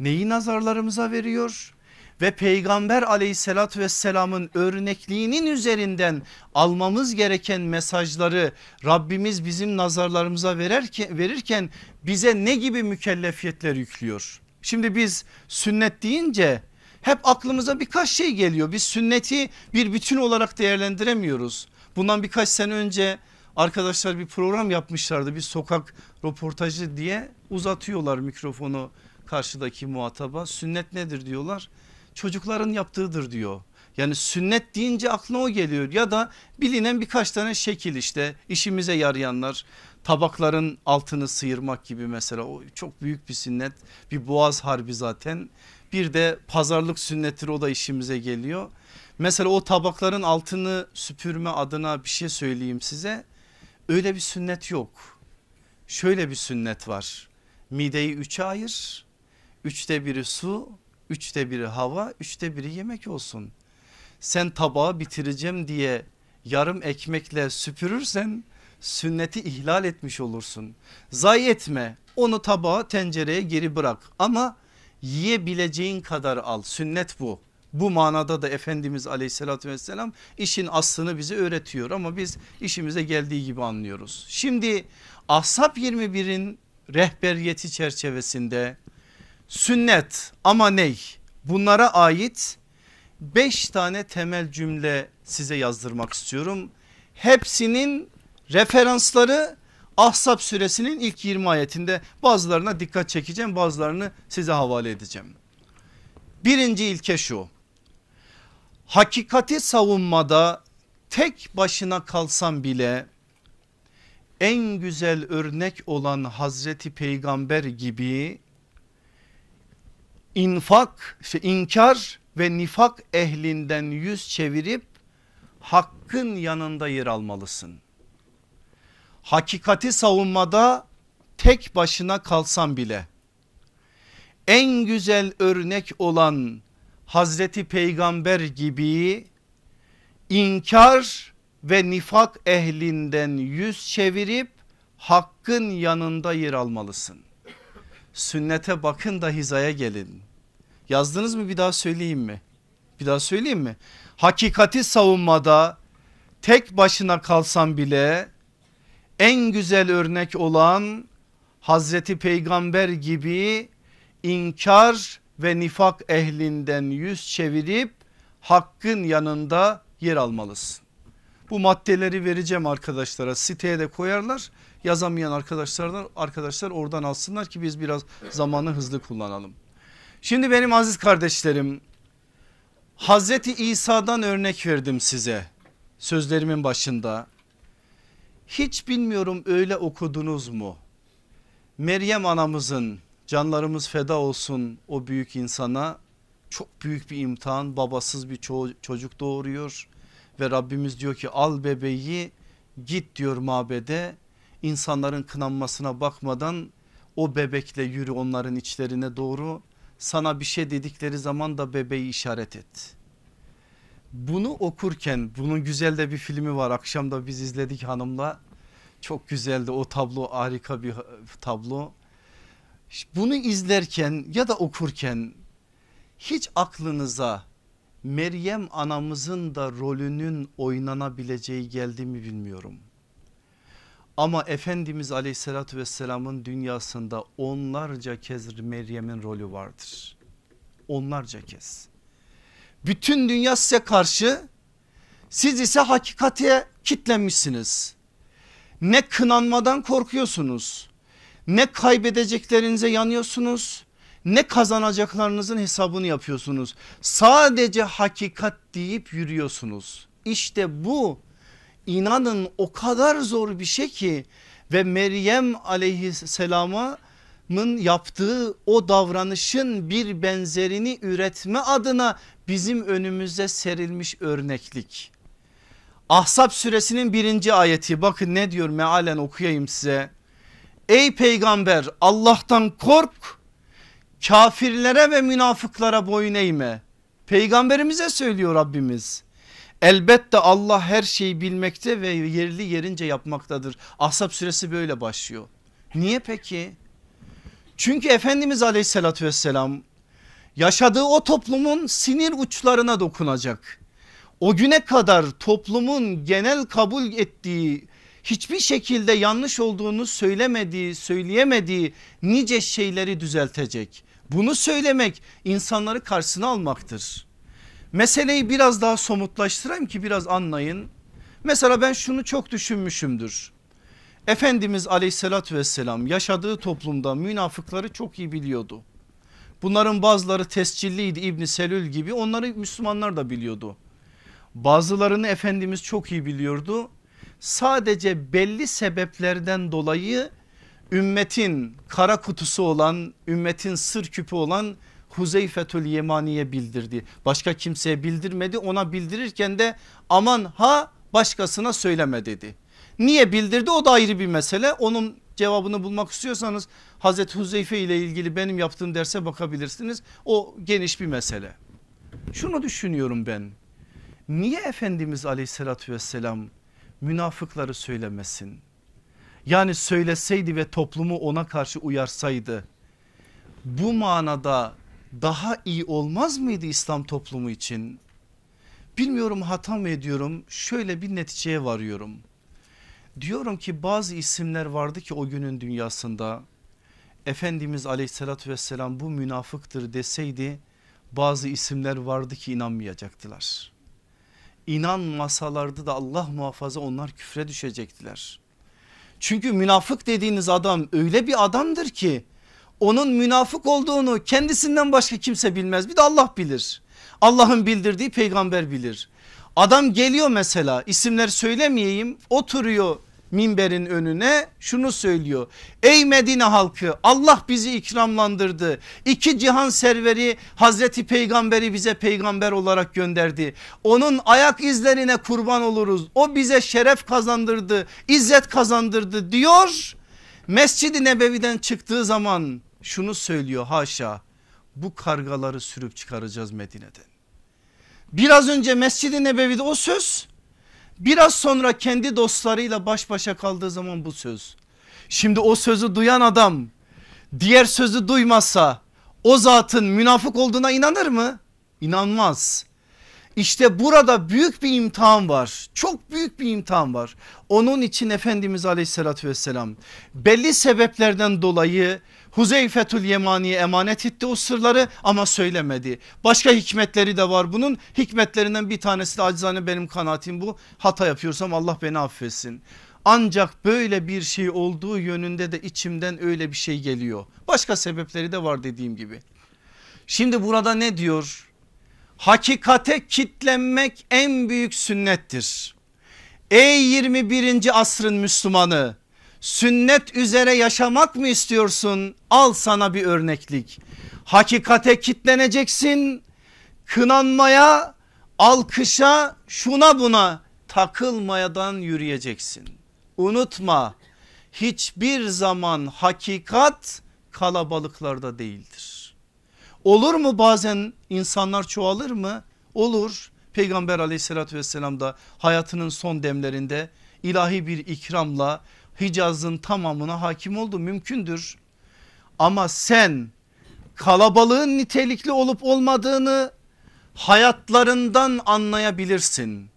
Neyi nazarlarımıza veriyor? ve peygamber aleyhissalatü vesselamın örnekliğinin üzerinden almamız gereken mesajları Rabbimiz bizim nazarlarımıza vererken, verirken bize ne gibi mükellefiyetler yüklüyor? Şimdi biz sünnet deyince hep aklımıza birkaç şey geliyor. Biz sünneti bir bütün olarak değerlendiremiyoruz. Bundan birkaç sene önce arkadaşlar bir program yapmışlardı. Bir sokak röportajı diye uzatıyorlar mikrofonu karşıdaki muhataba. Sünnet nedir diyorlar çocukların yaptığıdır diyor. Yani sünnet deyince aklına o geliyor ya da bilinen birkaç tane şekil işte işimize yarayanlar tabakların altını sıyırmak gibi mesela o çok büyük bir sünnet bir boğaz harbi zaten bir de pazarlık sünnettir o da işimize geliyor. Mesela o tabakların altını süpürme adına bir şey söyleyeyim size öyle bir sünnet yok. Şöyle bir sünnet var mideyi üçe ayır üçte biri su Üçte biri hava üçte biri yemek olsun. Sen tabağı bitireceğim diye yarım ekmekle süpürürsen sünneti ihlal etmiş olursun. Zayi etme onu tabağa tencereye geri bırak ama yiyebileceğin kadar al sünnet bu. Bu manada da Efendimiz aleyhissalatü vesselam işin aslını bize öğretiyor ama biz işimize geldiği gibi anlıyoruz. Şimdi Ashab 21'in rehberiyeti çerçevesinde sünnet ama ney bunlara ait 5 tane temel cümle size yazdırmak istiyorum. Hepsinin referansları Ahzab suresinin ilk 20 ayetinde bazılarına dikkat çekeceğim bazılarını size havale edeceğim. Birinci ilke şu hakikati savunmada tek başına kalsam bile en güzel örnek olan Hazreti Peygamber gibi infak, şey, inkar ve nifak ehlinden yüz çevirip hakkın yanında yer almalısın. Hakikati savunmada tek başına kalsan bile en güzel örnek olan Hazreti Peygamber gibi inkar ve nifak ehlinden yüz çevirip hakkın yanında yer almalısın. Sünnete bakın da hizaya gelin. Yazdınız mı bir daha söyleyeyim mi? Bir daha söyleyeyim mi? Hakikati savunmada tek başına kalsam bile en güzel örnek olan Hazreti Peygamber gibi inkar ve nifak ehlinden yüz çevirip hakkın yanında yer almalısın. Bu maddeleri vereceğim arkadaşlara siteye de koyarlar yazamayan arkadaşlardan arkadaşlar oradan alsınlar ki biz biraz zamanı hızlı kullanalım. Şimdi benim aziz kardeşlerim Hazreti İsa'dan örnek verdim size sözlerimin başında. Hiç bilmiyorum öyle okudunuz mu? Meryem anamızın canlarımız feda olsun o büyük insana çok büyük bir imtihan babasız bir ço çocuk doğuruyor ve Rabbimiz diyor ki al bebeği git diyor mabede insanların kınanmasına bakmadan o bebekle yürü onların içlerine doğru sana bir şey dedikleri zaman da bebeği işaret et. Bunu okurken bunun güzel de bir filmi var akşam da biz izledik hanımla çok güzeldi o tablo harika bir tablo. Bunu izlerken ya da okurken hiç aklınıza Meryem anamızın da rolünün oynanabileceği geldi mi bilmiyorum. Ama Efendimiz aleyhissalatü vesselamın dünyasında onlarca kez Meryem'in rolü vardır. Onlarca kez. Bütün dünya size karşı siz ise hakikate kitlenmişsiniz. Ne kınanmadan korkuyorsunuz. Ne kaybedeceklerinize yanıyorsunuz. Ne kazanacaklarınızın hesabını yapıyorsunuz. Sadece hakikat deyip yürüyorsunuz. İşte bu inanın o kadar zor bir şey ki ve Meryem aleyhisselamın yaptığı o davranışın bir benzerini üretme adına bizim önümüze serilmiş örneklik. Ahsap suresinin birinci ayeti bakın ne diyor mealen okuyayım size. Ey peygamber Allah'tan kork kafirlere ve münafıklara boyun eğme. Peygamberimize söylüyor Rabbimiz. Elbette Allah her şeyi bilmekte ve yerli yerince yapmaktadır. Ahzab suresi böyle başlıyor. Niye peki? Çünkü Efendimiz aleyhissalatü vesselam yaşadığı o toplumun sinir uçlarına dokunacak. O güne kadar toplumun genel kabul ettiği hiçbir şekilde yanlış olduğunu söylemediği söyleyemediği nice şeyleri düzeltecek. Bunu söylemek insanları karşısına almaktır. Meseleyi biraz daha somutlaştırayım ki biraz anlayın. Mesela ben şunu çok düşünmüşümdür. Efendimiz aleyhissalatü vesselam yaşadığı toplumda münafıkları çok iyi biliyordu. Bunların bazıları tescilliydi İbni Selül gibi onları Müslümanlar da biliyordu. Bazılarını Efendimiz çok iyi biliyordu. Sadece belli sebeplerden dolayı ümmetin kara kutusu olan ümmetin sır küpü olan Huzeyfetül Yemani'ye bildirdi. Başka kimseye bildirmedi ona bildirirken de aman ha başkasına söyleme dedi. Niye bildirdi o da ayrı bir mesele onun cevabını bulmak istiyorsanız Hazreti Huzeyfe ile ilgili benim yaptığım derse bakabilirsiniz. O geniş bir mesele. Şunu düşünüyorum ben niye Efendimiz aleyhissalatü vesselam münafıkları söylemesin? Yani söyleseydi ve toplumu ona karşı uyarsaydı bu manada daha iyi olmaz mıydı İslam toplumu için? Bilmiyorum hata mı ediyorum şöyle bir neticeye varıyorum. Diyorum ki bazı isimler vardı ki o günün dünyasında Efendimiz aleyhissalatü vesselam bu münafıktır deseydi bazı isimler vardı ki inanmayacaktılar. İnanmasalardı da Allah muhafaza onlar küfre düşecektiler. Çünkü münafık dediğiniz adam öyle bir adamdır ki onun münafık olduğunu kendisinden başka kimse bilmez. Bir de Allah bilir. Allah'ın bildirdiği peygamber bilir. Adam geliyor mesela isimler söylemeyeyim oturuyor minberin önüne şunu söylüyor. Ey Medine halkı Allah bizi ikramlandırdı. İki cihan serveri Hazreti Peygamberi bize peygamber olarak gönderdi. Onun ayak izlerine kurban oluruz. O bize şeref kazandırdı, izzet kazandırdı diyor. Mescid-i Nebevi'den çıktığı zaman şunu söylüyor haşa bu kargaları sürüp çıkaracağız Medine'den. Biraz önce Mescid-i Nebevi'de o söz biraz sonra kendi dostlarıyla baş başa kaldığı zaman bu söz. Şimdi o sözü duyan adam diğer sözü duymazsa o zatın münafık olduğuna inanır mı? İnanmaz. İşte burada büyük bir imtihan var. Çok büyük bir imtihan var. Onun için Efendimiz aleyhissalatü vesselam belli sebeplerden dolayı Huzeyfetül Yemani'ye emanet etti o sırları ama söylemedi. Başka hikmetleri de var bunun. Hikmetlerinden bir tanesi de acizane benim kanaatim bu. Hata yapıyorsam Allah beni affetsin. Ancak böyle bir şey olduğu yönünde de içimden öyle bir şey geliyor. Başka sebepleri de var dediğim gibi. Şimdi burada ne diyor? Hakikate kitlenmek en büyük sünnettir. Ey 21. asrın Müslümanı sünnet üzere yaşamak mı istiyorsun? Al sana bir örneklik. Hakikate kitleneceksin. Kınanmaya, alkışa, şuna buna takılmayadan yürüyeceksin. Unutma hiçbir zaman hakikat kalabalıklarda değildir. Olur mu bazen insanlar çoğalır mı? Olur. Peygamber aleyhissalatü vesselam da hayatının son demlerinde ilahi bir ikramla Hicaz'ın tamamına hakim oldu mümkündür. Ama sen kalabalığın nitelikli olup olmadığını hayatlarından anlayabilirsin.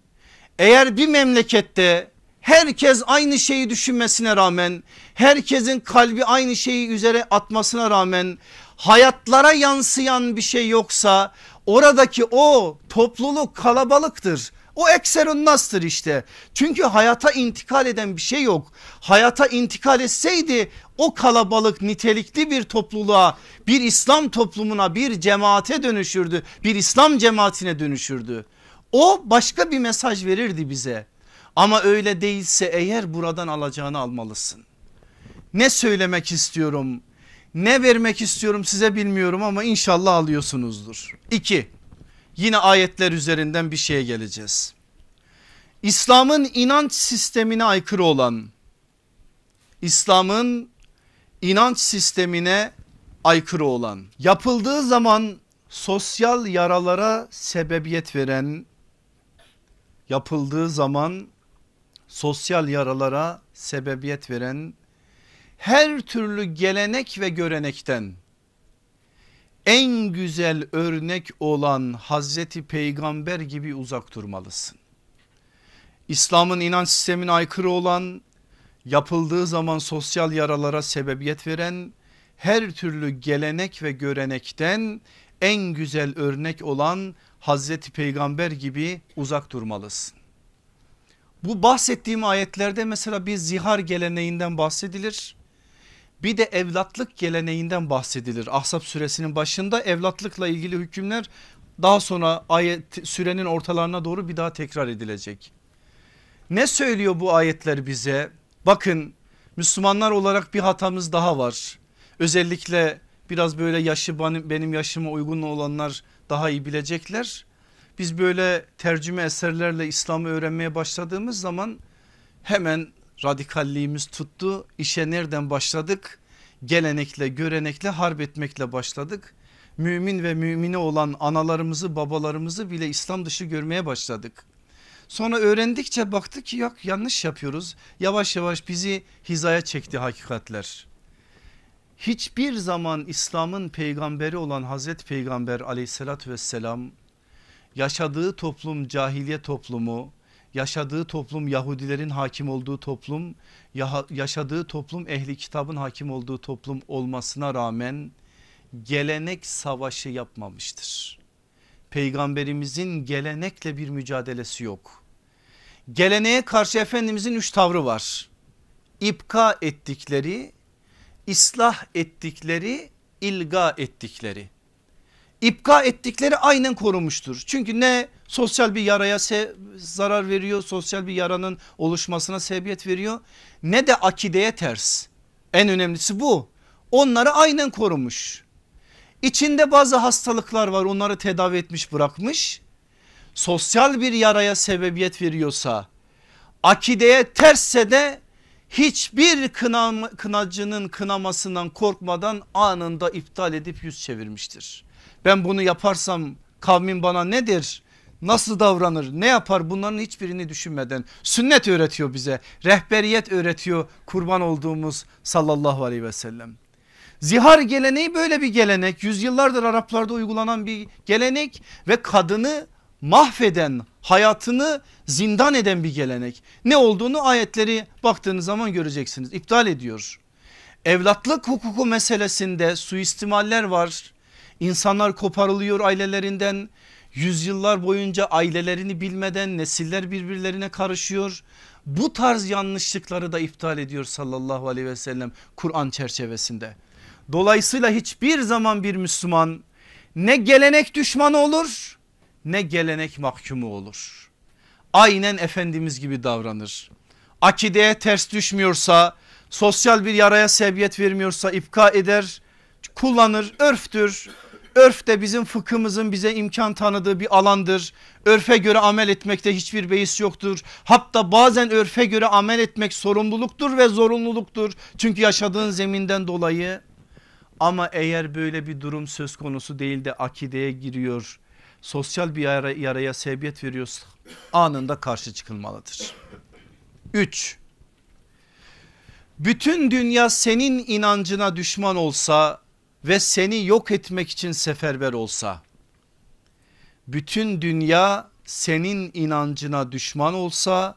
Eğer bir memlekette herkes aynı şeyi düşünmesine rağmen herkesin kalbi aynı şeyi üzere atmasına rağmen hayatlara yansıyan bir şey yoksa oradaki o topluluk kalabalıktır. O ekserun nastır işte. Çünkü hayata intikal eden bir şey yok. Hayata intikal etseydi o kalabalık nitelikli bir topluluğa, bir İslam toplumuna, bir cemaate dönüşürdü. Bir İslam cemaatine dönüşürdü. O başka bir mesaj verirdi bize. Ama öyle değilse eğer buradan alacağını almalısın. Ne söylemek istiyorum, ne vermek istiyorum size bilmiyorum ama inşallah alıyorsunuzdur. 2 yine ayetler üzerinden bir şeye geleceğiz. İslam'ın inanç sistemine aykırı olan İslam'ın inanç sistemine aykırı olan yapıldığı zaman sosyal yaralara sebebiyet veren yapıldığı zaman sosyal yaralara sebebiyet veren her türlü gelenek ve görenekten en güzel örnek olan Hazreti Peygamber gibi uzak durmalısın. İslam'ın inanç sistemine aykırı olan yapıldığı zaman sosyal yaralara sebebiyet veren her türlü gelenek ve görenekten en güzel örnek olan Hazreti Peygamber gibi uzak durmalısın. Bu bahsettiğim ayetlerde mesela bir zihar geleneğinden bahsedilir. Bir de evlatlık geleneğinden bahsedilir. Ahzab suresinin başında evlatlıkla ilgili hükümler daha sonra ayet sürenin ortalarına doğru bir daha tekrar edilecek. Ne söylüyor bu ayetler bize? Bakın Müslümanlar olarak bir hatamız daha var. Özellikle biraz böyle yaşı benim yaşıma uygun olanlar daha iyi bilecekler. Biz böyle tercüme eserlerle İslam'ı öğrenmeye başladığımız zaman hemen radikalliğimiz tuttu. İşe nereden başladık? Gelenekle, görenekle, harp etmekle başladık. Mümin ve mümine olan analarımızı, babalarımızı bile İslam dışı görmeye başladık. Sonra öğrendikçe baktık ki yok yanlış yapıyoruz. Yavaş yavaş bizi hizaya çekti hakikatler. Hiçbir zaman İslam'ın peygamberi olan Hazreti Peygamber aleyhissalatü vesselam yaşadığı toplum cahiliye toplumu yaşadığı toplum Yahudilerin hakim olduğu toplum yaşadığı toplum ehli kitabın hakim olduğu toplum olmasına rağmen gelenek savaşı yapmamıştır. Peygamberimizin gelenekle bir mücadelesi yok. Geleneğe karşı Efendimizin üç tavrı var. İpka ettikleri, ıslah ettikleri, ilga ettikleri. İpka ettikleri aynen korumuştur. Çünkü ne sosyal bir yaraya zarar veriyor sosyal bir yaranın oluşmasına sebebiyet veriyor ne de akideye ters en önemlisi bu onları aynen korumuş İçinde bazı hastalıklar var onları tedavi etmiş bırakmış sosyal bir yaraya sebebiyet veriyorsa akideye tersse de hiçbir kınam, kınacının kınamasından korkmadan anında iptal edip yüz çevirmiştir ben bunu yaparsam kavmin bana ne der? Nasıl davranır ne yapar bunların hiçbirini düşünmeden sünnet öğretiyor bize rehberiyet öğretiyor kurban olduğumuz sallallahu aleyhi ve sellem. Zihar geleneği böyle bir gelenek yüzyıllardır Araplarda uygulanan bir gelenek ve kadını mahveden hayatını zindan eden bir gelenek. Ne olduğunu ayetleri baktığınız zaman göreceksiniz İptal ediyor. Evlatlık hukuku meselesinde suistimaller var İnsanlar koparılıyor ailelerinden. Yüzyıllar boyunca ailelerini bilmeden nesiller birbirlerine karışıyor. Bu tarz yanlışlıkları da iptal ediyor sallallahu aleyhi ve sellem Kur'an çerçevesinde. Dolayısıyla hiçbir zaman bir Müslüman ne gelenek düşmanı olur ne gelenek mahkumu olur. Aynen Efendimiz gibi davranır. Akideye ters düşmüyorsa sosyal bir yaraya sebebiyet vermiyorsa ipka eder kullanır örftür Örf de bizim fıkhımızın bize imkan tanıdığı bir alandır. Örfe göre amel etmekte hiçbir beis yoktur. Hatta bazen örfe göre amel etmek sorumluluktur ve zorunluluktur. Çünkü yaşadığın zeminden dolayı. Ama eğer böyle bir durum söz konusu değil de akideye giriyor, sosyal bir yara, yaraya sebebiyet veriyorsa anında karşı çıkılmalıdır. 3. Bütün dünya senin inancına düşman olsa ve seni yok etmek için seferber olsa bütün dünya senin inancına düşman olsa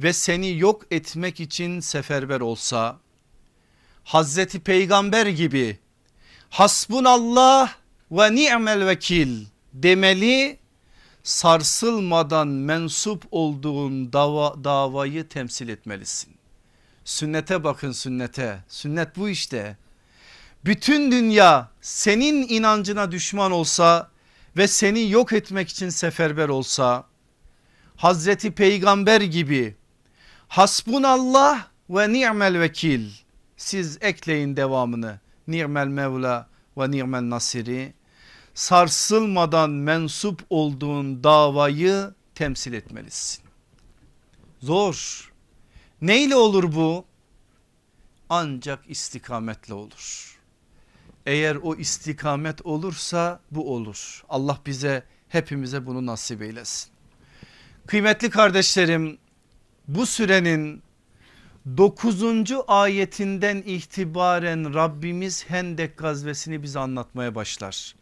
ve seni yok etmek için seferber olsa Hazreti Peygamber gibi hasbunallah ve ni'mel vekil demeli sarsılmadan mensup olduğun dava, davayı temsil etmelisin. Sünnete bakın sünnete sünnet bu işte bütün dünya senin inancına düşman olsa ve seni yok etmek için seferber olsa Hazreti Peygamber gibi hasbunallah ve ni'mel vekil siz ekleyin devamını ni'mel mevla ve ni'mel nasiri sarsılmadan mensup olduğun davayı temsil etmelisin. Zor. Neyle olur bu? Ancak istikametle olur. Eğer o istikamet olursa bu olur. Allah bize hepimize bunu nasip eylesin. Kıymetli kardeşlerim bu sürenin 9. ayetinden itibaren Rabbimiz Hendek gazvesini bize anlatmaya başlar.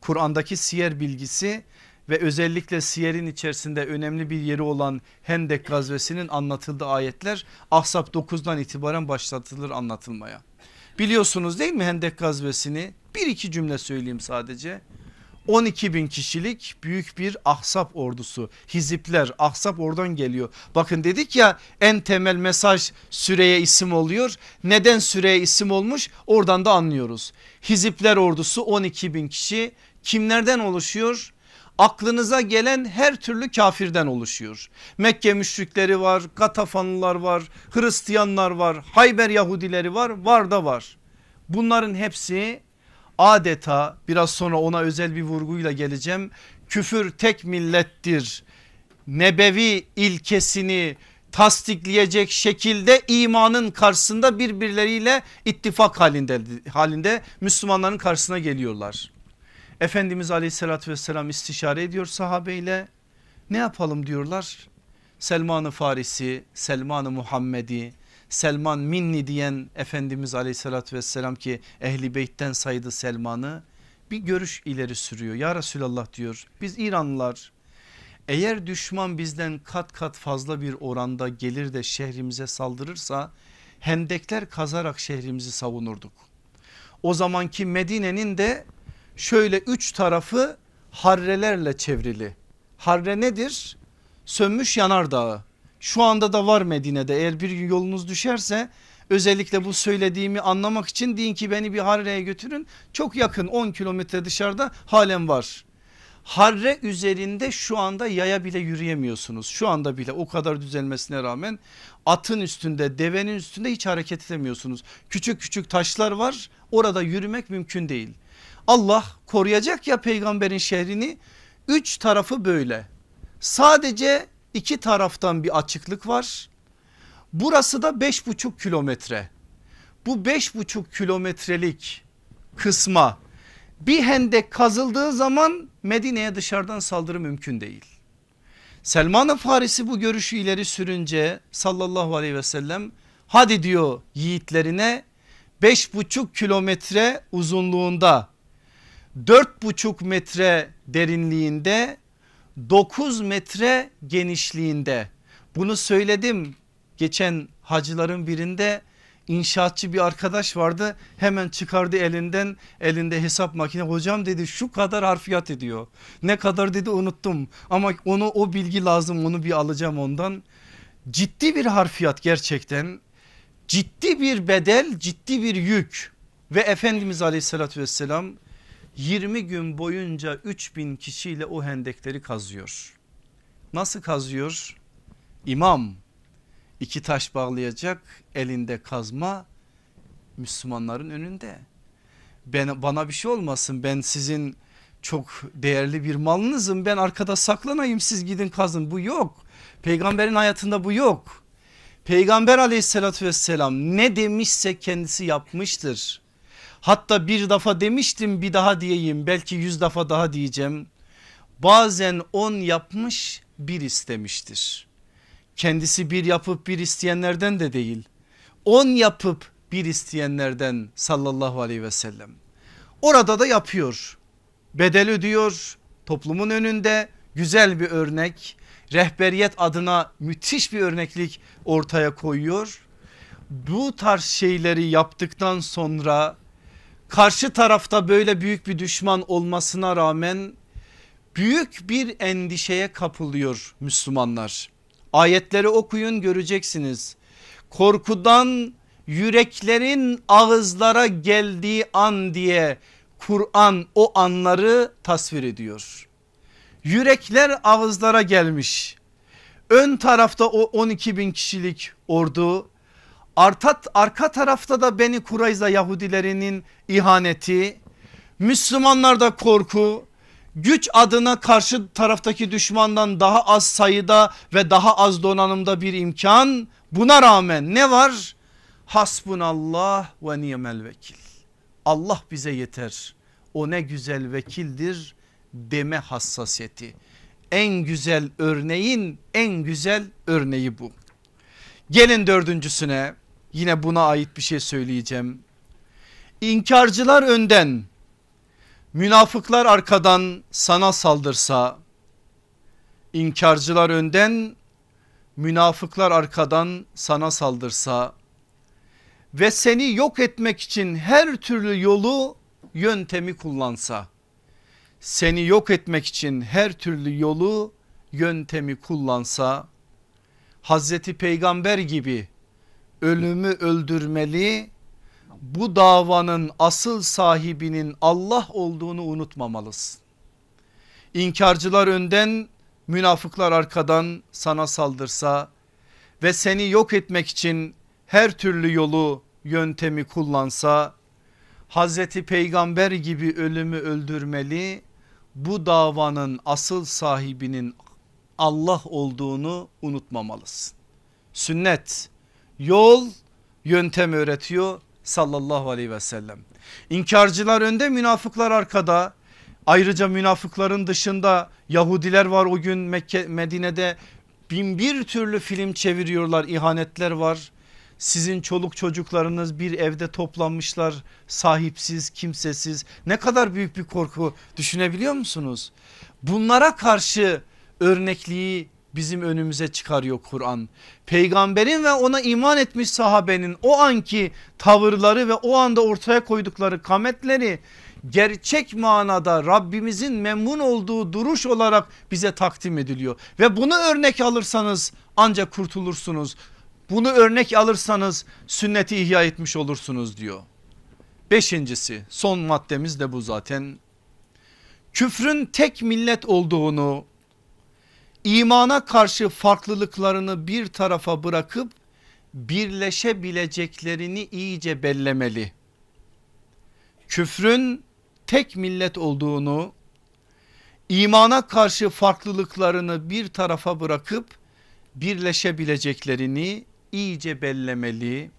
Kur'an'daki siyer bilgisi ve özellikle siyerin içerisinde önemli bir yeri olan Hendek gazvesinin anlatıldığı ayetler Ahzab 9'dan itibaren başlatılır anlatılmaya. Biliyorsunuz değil mi Hendek gazvesini? Bir iki cümle söyleyeyim sadece. 12 bin kişilik büyük bir ahsap ordusu hizipler ahsap oradan geliyor bakın dedik ya en temel mesaj süreye isim oluyor neden süreye isim olmuş oradan da anlıyoruz hizipler ordusu 12 bin kişi kimlerden oluşuyor aklınıza gelen her türlü kafirden oluşuyor. Mekke müşrikleri var, Katafanlılar var, Hristiyanlar var, Hayber Yahudileri var, var da var. Bunların hepsi adeta biraz sonra ona özel bir vurguyla geleceğim. Küfür tek millettir. Nebevi ilkesini tasdikleyecek şekilde imanın karşısında birbirleriyle ittifak halinde halinde Müslümanların karşısına geliyorlar. Efendimiz aleyhissalatü vesselam istişare ediyor sahabeyle ne yapalım diyorlar. Selman-ı Farisi, Selman-ı Muhammedi, Selman Minni diyen Efendimiz aleyhissalatü vesselam ki Ehli Beyt'ten saydı Selman'ı bir görüş ileri sürüyor. Ya Resulallah diyor biz İranlılar eğer düşman bizden kat kat fazla bir oranda gelir de şehrimize saldırırsa hendekler kazarak şehrimizi savunurduk. O zamanki Medine'nin de şöyle üç tarafı harrelerle çevrili. Harre nedir? Sönmüş yanardağı. Şu anda da var Medine'de eğer bir gün yolunuz düşerse özellikle bu söylediğimi anlamak için deyin ki beni bir Harre'ye götürün. Çok yakın 10 kilometre dışarıda halen var. Harre üzerinde şu anda yaya bile yürüyemiyorsunuz. Şu anda bile o kadar düzelmesine rağmen atın üstünde devenin üstünde hiç hareket edemiyorsunuz. Küçük küçük taşlar var orada yürümek mümkün değil. Allah koruyacak ya peygamberin şehrini. Üç tarafı böyle. Sadece iki taraftan bir açıklık var. Burası da beş buçuk kilometre. Bu beş buçuk kilometrelik kısma bir hendek kazıldığı zaman Medine'ye dışarıdan saldırı mümkün değil. Selman-ı Farisi bu görüşü ileri sürünce sallallahu aleyhi ve sellem hadi diyor yiğitlerine beş buçuk kilometre uzunluğunda 4,5 metre derinliğinde 9 metre genişliğinde bunu söyledim geçen hacıların birinde inşaatçı bir arkadaş vardı hemen çıkardı elinden elinde hesap makine hocam dedi şu kadar harfiyat ediyor ne kadar dedi unuttum ama onu o bilgi lazım onu bir alacağım ondan ciddi bir harfiyat gerçekten ciddi bir bedel ciddi bir yük ve Efendimiz aleyhissalatü vesselam 20 gün boyunca 3000 kişiyle o hendekleri kazıyor. Nasıl kazıyor? İmam iki taş bağlayacak elinde kazma Müslümanların önünde. Ben, bana bir şey olmasın ben sizin çok değerli bir malınızım ben arkada saklanayım siz gidin kazın bu yok. Peygamberin hayatında bu yok. Peygamber aleyhissalatü vesselam ne demişse kendisi yapmıştır. Hatta bir defa demiştim bir daha diyeyim belki yüz defa daha diyeceğim. Bazen on yapmış bir istemiştir. Kendisi bir yapıp bir isteyenlerden de değil. On yapıp bir isteyenlerden sallallahu aleyhi ve sellem. Orada da yapıyor. Bedel ödüyor toplumun önünde güzel bir örnek. Rehberiyet adına müthiş bir örneklik ortaya koyuyor. Bu tarz şeyleri yaptıktan sonra karşı tarafta böyle büyük bir düşman olmasına rağmen büyük bir endişeye kapılıyor Müslümanlar. Ayetleri okuyun göreceksiniz. Korkudan yüreklerin ağızlara geldiği an diye Kur'an o anları tasvir ediyor. Yürekler ağızlara gelmiş. Ön tarafta o 12 bin kişilik ordu Artat, arka tarafta da Beni Kurayza Yahudilerinin ihaneti, Müslümanlarda korku, güç adına karşı taraftaki düşmandan daha az sayıda ve daha az donanımda bir imkan. Buna rağmen ne var? Hasbunallah ve niyemel vekil. Allah bize yeter. O ne güzel vekildir deme hassasiyeti. En güzel örneğin en güzel örneği bu. Gelin dördüncüsüne. Yine buna ait bir şey söyleyeceğim. İnkarcılar önden, münafıklar arkadan sana saldırsa, inkarcılar önden, münafıklar arkadan sana saldırsa ve seni yok etmek için her türlü yolu yöntemi kullansa seni yok etmek için her türlü yolu yöntemi kullansa Hazreti Peygamber gibi ölümü öldürmeli bu davanın asıl sahibinin Allah olduğunu unutmamalısın. İnkarcılar önden münafıklar arkadan sana saldırsa ve seni yok etmek için her türlü yolu yöntemi kullansa Hazreti Peygamber gibi ölümü öldürmeli bu davanın asıl sahibinin Allah olduğunu unutmamalısın. Sünnet yol, yöntem öğretiyor sallallahu aleyhi ve sellem. İnkarcılar önde münafıklar arkada. Ayrıca münafıkların dışında Yahudiler var o gün Mekke, Medine'de bin bir türlü film çeviriyorlar ihanetler var. Sizin çoluk çocuklarınız bir evde toplanmışlar sahipsiz kimsesiz ne kadar büyük bir korku düşünebiliyor musunuz? Bunlara karşı örnekliği bizim önümüze çıkarıyor Kur'an. Peygamberin ve ona iman etmiş sahabenin o anki tavırları ve o anda ortaya koydukları kametleri gerçek manada Rabbimizin memnun olduğu duruş olarak bize takdim ediliyor. Ve bunu örnek alırsanız ancak kurtulursunuz. Bunu örnek alırsanız sünneti ihya etmiş olursunuz diyor. Beşincisi son maddemiz de bu zaten. Küfrün tek millet olduğunu imana karşı farklılıklarını bir tarafa bırakıp birleşebileceklerini iyice bellemeli. Küfrün tek millet olduğunu, imana karşı farklılıklarını bir tarafa bırakıp birleşebileceklerini iyice bellemeli.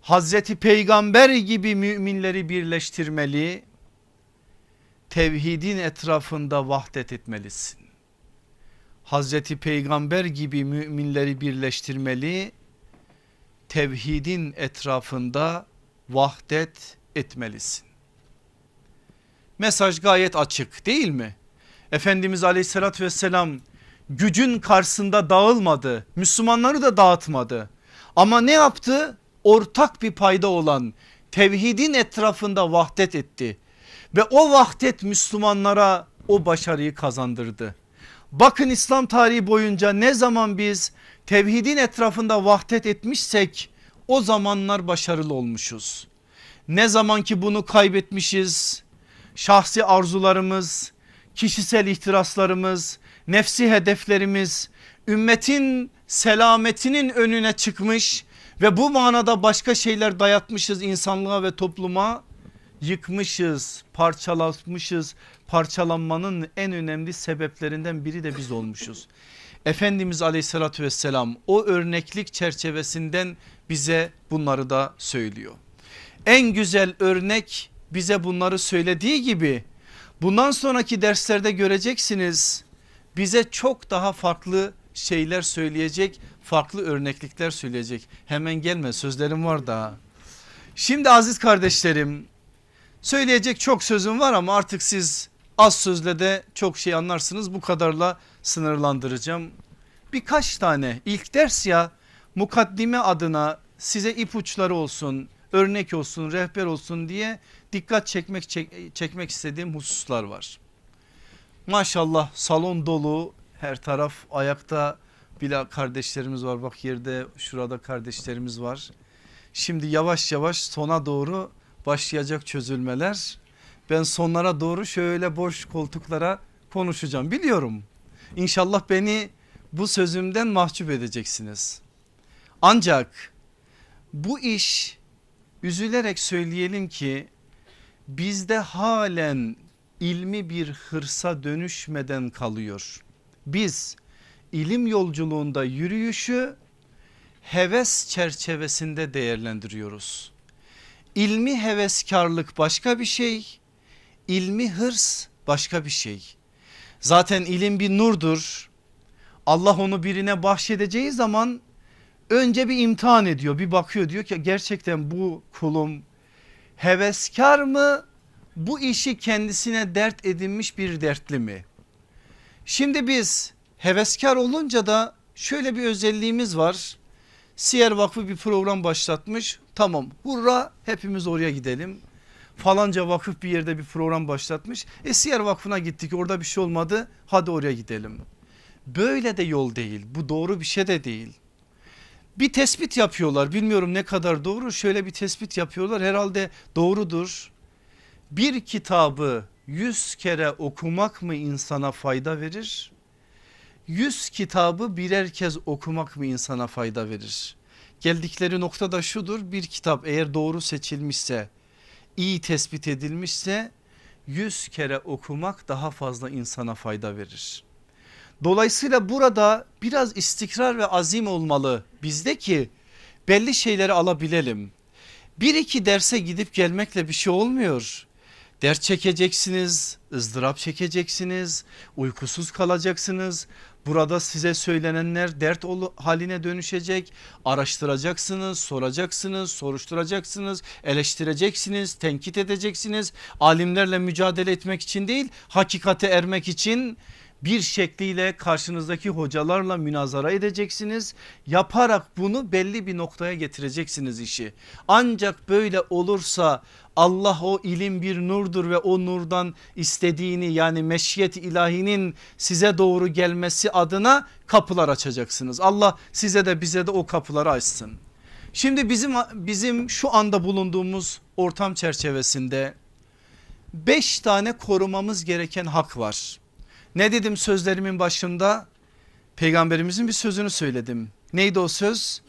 Hazreti Peygamber gibi müminleri birleştirmeli. Tevhidin etrafında vahdet etmelisin. Hazreti Peygamber gibi müminleri birleştirmeli, tevhidin etrafında vahdet etmelisin. Mesaj gayet açık değil mi? Efendimiz aleyhissalatü vesselam gücün karşısında dağılmadı. Müslümanları da dağıtmadı. Ama ne yaptı? Ortak bir payda olan tevhidin etrafında vahdet etti. Ve o vahdet Müslümanlara o başarıyı kazandırdı. Bakın İslam tarihi boyunca ne zaman biz tevhidin etrafında vahdet etmişsek o zamanlar başarılı olmuşuz. Ne zaman ki bunu kaybetmişiz şahsi arzularımız, kişisel ihtiraslarımız, nefsi hedeflerimiz ümmetin selametinin önüne çıkmış ve bu manada başka şeyler dayatmışız insanlığa ve topluma yıkmışız, parçalatmışız, parçalanmanın en önemli sebeplerinden biri de biz olmuşuz. Efendimiz aleyhissalatü vesselam o örneklik çerçevesinden bize bunları da söylüyor. En güzel örnek bize bunları söylediği gibi bundan sonraki derslerde göreceksiniz bize çok daha farklı şeyler söyleyecek farklı örneklikler söyleyecek hemen gelme sözlerim var da. Şimdi aziz kardeşlerim söyleyecek çok sözüm var ama artık siz Az sözle de çok şey anlarsınız bu kadarla sınırlandıracağım. Birkaç tane ilk ders ya mukaddime adına size ipuçları olsun örnek olsun rehber olsun diye dikkat çekmek çek, çekmek istediğim hususlar var. Maşallah salon dolu her taraf ayakta bile kardeşlerimiz var bak yerde şurada kardeşlerimiz var. Şimdi yavaş yavaş sona doğru başlayacak çözülmeler ben sonlara doğru şöyle boş koltuklara konuşacağım biliyorum. İnşallah beni bu sözümden mahcup edeceksiniz. Ancak bu iş üzülerek söyleyelim ki bizde halen ilmi bir hırsa dönüşmeden kalıyor. Biz ilim yolculuğunda yürüyüşü heves çerçevesinde değerlendiriyoruz. İlmi heveskarlık başka bir şey ilmi hırs başka bir şey. Zaten ilim bir nurdur. Allah onu birine bahşedeceği zaman önce bir imtihan ediyor. Bir bakıyor diyor ki gerçekten bu kulum heveskar mı? Bu işi kendisine dert edinmiş bir dertli mi? Şimdi biz heveskar olunca da şöyle bir özelliğimiz var. Siyer Vakfı bir program başlatmış. Tamam hurra hepimiz oraya gidelim falanca vakıf bir yerde bir program başlatmış. Esiyer Vakfı'na gittik orada bir şey olmadı hadi oraya gidelim. Böyle de yol değil bu doğru bir şey de değil. Bir tespit yapıyorlar bilmiyorum ne kadar doğru şöyle bir tespit yapıyorlar herhalde doğrudur. Bir kitabı yüz kere okumak mı insana fayda verir? Yüz kitabı birer kez okumak mı insana fayda verir? Geldikleri nokta da şudur bir kitap eğer doğru seçilmişse iyi tespit edilmişse yüz kere okumak daha fazla insana fayda verir. Dolayısıyla burada biraz istikrar ve azim olmalı bizde ki belli şeyleri alabilelim. Bir iki derse gidip gelmekle bir şey olmuyor. Dert çekeceksiniz, ızdırap çekeceksiniz, uykusuz kalacaksınız, Burada size söylenenler dert haline dönüşecek. Araştıracaksınız, soracaksınız, soruşturacaksınız, eleştireceksiniz, tenkit edeceksiniz. Alimlerle mücadele etmek için değil, hakikate ermek için bir şekliyle karşınızdaki hocalarla münazara edeceksiniz. Yaparak bunu belli bir noktaya getireceksiniz işi. Ancak böyle olursa Allah o ilim bir nurdur ve o nurdan istediğini yani meşiyet ilahinin size doğru gelmesi adına kapılar açacaksınız. Allah size de bize de o kapıları açsın. Şimdi bizim bizim şu anda bulunduğumuz ortam çerçevesinde 5 tane korumamız gereken hak var. Ne dedim sözlerimin başında? Peygamberimizin bir sözünü söyledim. Neydi o söz?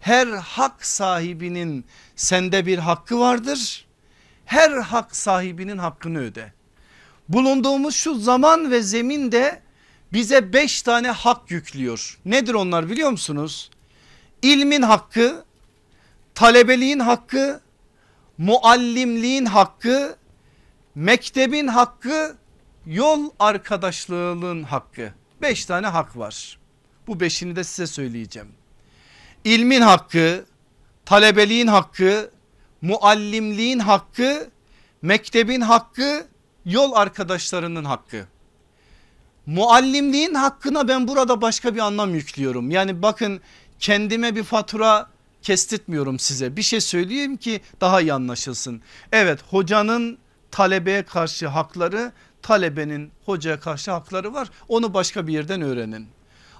Her hak sahibinin sende bir hakkı vardır. Her hak sahibinin hakkını öde. Bulunduğumuz şu zaman ve zeminde bize beş tane hak yüklüyor. Nedir onlar biliyor musunuz? İlmin hakkı, talebeliğin hakkı, muallimliğin hakkı, mektebin hakkı yol arkadaşlığının hakkı. Beş tane hak var. Bu beşini de size söyleyeceğim. İlmin hakkı, talebeliğin hakkı, muallimliğin hakkı, mektebin hakkı, yol arkadaşlarının hakkı. Muallimliğin hakkına ben burada başka bir anlam yüklüyorum. Yani bakın kendime bir fatura kestirtmiyorum size. Bir şey söyleyeyim ki daha iyi anlaşılsın. Evet hocanın talebeye karşı hakları talebenin hocaya karşı hakları var onu başka bir yerden öğrenin.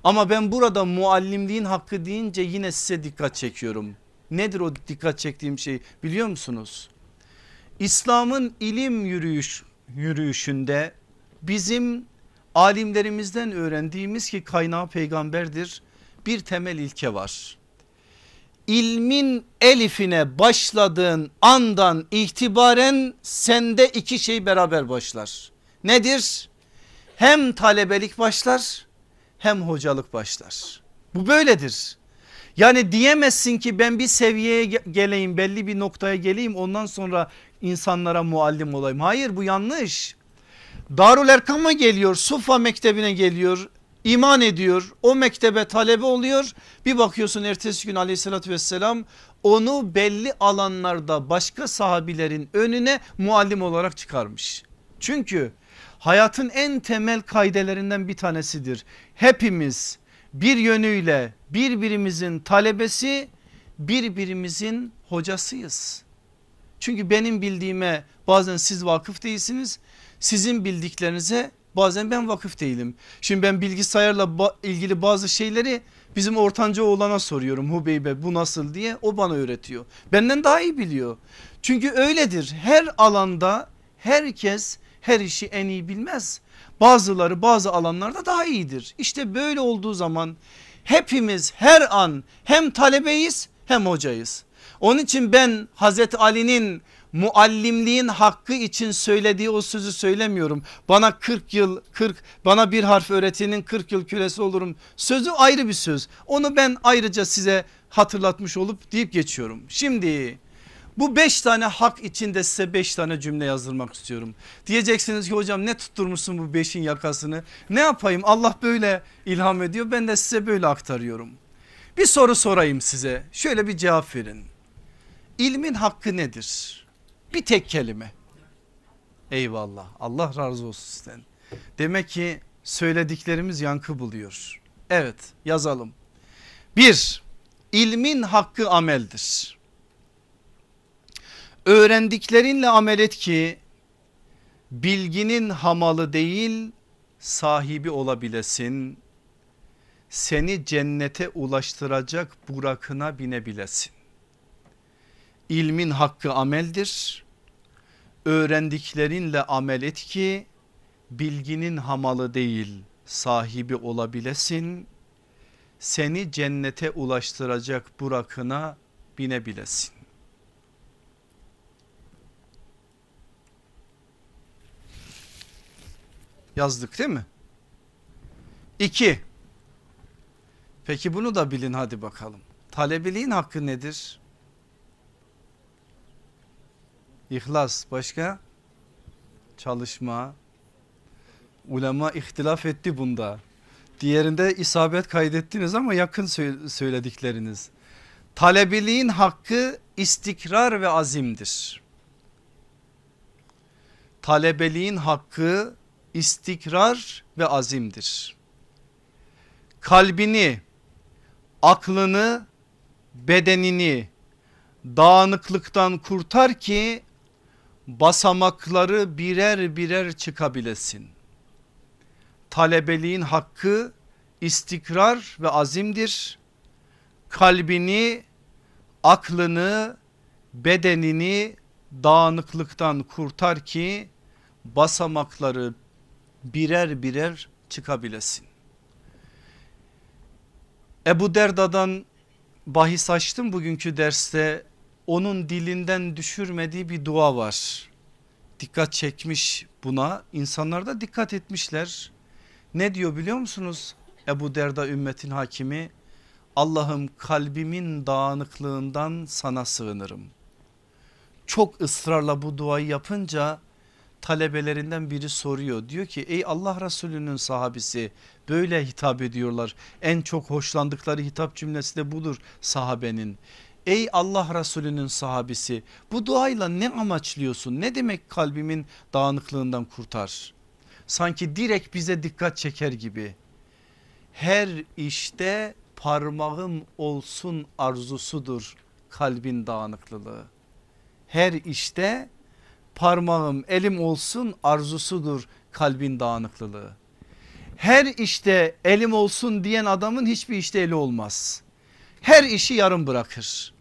Ama ben burada muallimliğin hakkı deyince yine size dikkat çekiyorum. Nedir o dikkat çektiğim şey biliyor musunuz? İslam'ın ilim yürüyüş, yürüyüşünde bizim alimlerimizden öğrendiğimiz ki kaynağı peygamberdir bir temel ilke var. İlmin elifine başladığın andan itibaren sende iki şey beraber başlar. Nedir? Hem talebelik başlar hem hocalık başlar. Bu böyledir. Yani diyemezsin ki ben bir seviyeye geleyim belli bir noktaya geleyim ondan sonra insanlara muallim olayım. Hayır bu yanlış. Darul Erkam'a geliyor Sufa mektebine geliyor iman ediyor o mektebe talebe oluyor bir bakıyorsun ertesi gün aleyhissalatü vesselam onu belli alanlarda başka sahabilerin önüne muallim olarak çıkarmış. Çünkü hayatın en temel kaidelerinden bir tanesidir. Hepimiz bir yönüyle birbirimizin talebesi birbirimizin hocasıyız. Çünkü benim bildiğime bazen siz vakıf değilsiniz. Sizin bildiklerinize bazen ben vakıf değilim. Şimdi ben bilgisayarla ba ilgili bazı şeyleri bizim ortanca oğlana soruyorum Hubeybe bu nasıl diye o bana öğretiyor. Benden daha iyi biliyor. Çünkü öyledir her alanda herkes her işi en iyi bilmez. Bazıları bazı alanlarda daha iyidir. İşte böyle olduğu zaman hepimiz her an hem talebeyiz hem hocayız. Onun için ben Hazreti Ali'nin muallimliğin hakkı için söylediği o sözü söylemiyorum. Bana 40 yıl 40 bana bir harf öğretinin 40 yıl kölesi olurum sözü ayrı bir söz. Onu ben ayrıca size hatırlatmış olup deyip geçiyorum. Şimdi bu beş tane hak içinde size beş tane cümle yazdırmak istiyorum. Diyeceksiniz ki hocam ne tutturmuşsun bu beşin yakasını? Ne yapayım Allah böyle ilham ediyor ben de size böyle aktarıyorum. Bir soru sorayım size şöyle bir cevap verin. İlmin hakkı nedir? Bir tek kelime. Eyvallah Allah razı olsun sizden. Demek ki söylediklerimiz yankı buluyor. Evet yazalım. Bir ilmin hakkı ameldir öğrendiklerinle amel et ki bilginin hamalı değil sahibi olabilesin. Seni cennete ulaştıracak burakına binebilesin. İlmin hakkı ameldir. Öğrendiklerinle amel et ki bilginin hamalı değil sahibi olabilesin. Seni cennete ulaştıracak burakına binebilesin. yazdık değil mi? İki. Peki bunu da bilin hadi bakalım. Talebiliğin hakkı nedir? İhlas başka? Çalışma. Ulema ihtilaf etti bunda. Diğerinde isabet kaydettiniz ama yakın söyledikleriniz. Talebiliğin hakkı istikrar ve azimdir. Talebeliğin hakkı istikrar ve azimdir. Kalbini, aklını, bedenini dağınıklıktan kurtar ki basamakları birer birer çıkabilesin. Talebeliğin hakkı istikrar ve azimdir. Kalbini, aklını, bedenini dağınıklıktan kurtar ki basamakları birer birer çıkabilesin. Ebu Derda'dan bahis açtım bugünkü derste onun dilinden düşürmediği bir dua var. Dikkat çekmiş buna insanlar da dikkat etmişler. Ne diyor biliyor musunuz Ebu Derda ümmetin hakimi Allah'ım kalbimin dağınıklığından sana sığınırım. Çok ısrarla bu duayı yapınca talebelerinden biri soruyor. Diyor ki ey Allah Resulü'nün sahabesi böyle hitap ediyorlar. En çok hoşlandıkları hitap cümlesi de budur sahabenin. Ey Allah Resulü'nün sahabesi bu duayla ne amaçlıyorsun? Ne demek kalbimin dağınıklığından kurtar? Sanki direkt bize dikkat çeker gibi. Her işte parmağım olsun arzusudur kalbin dağınıklılığı. Her işte parmağım elim olsun arzusudur kalbin dağınıklılığı. Her işte elim olsun diyen adamın hiçbir işte eli olmaz. Her işi yarım bırakır.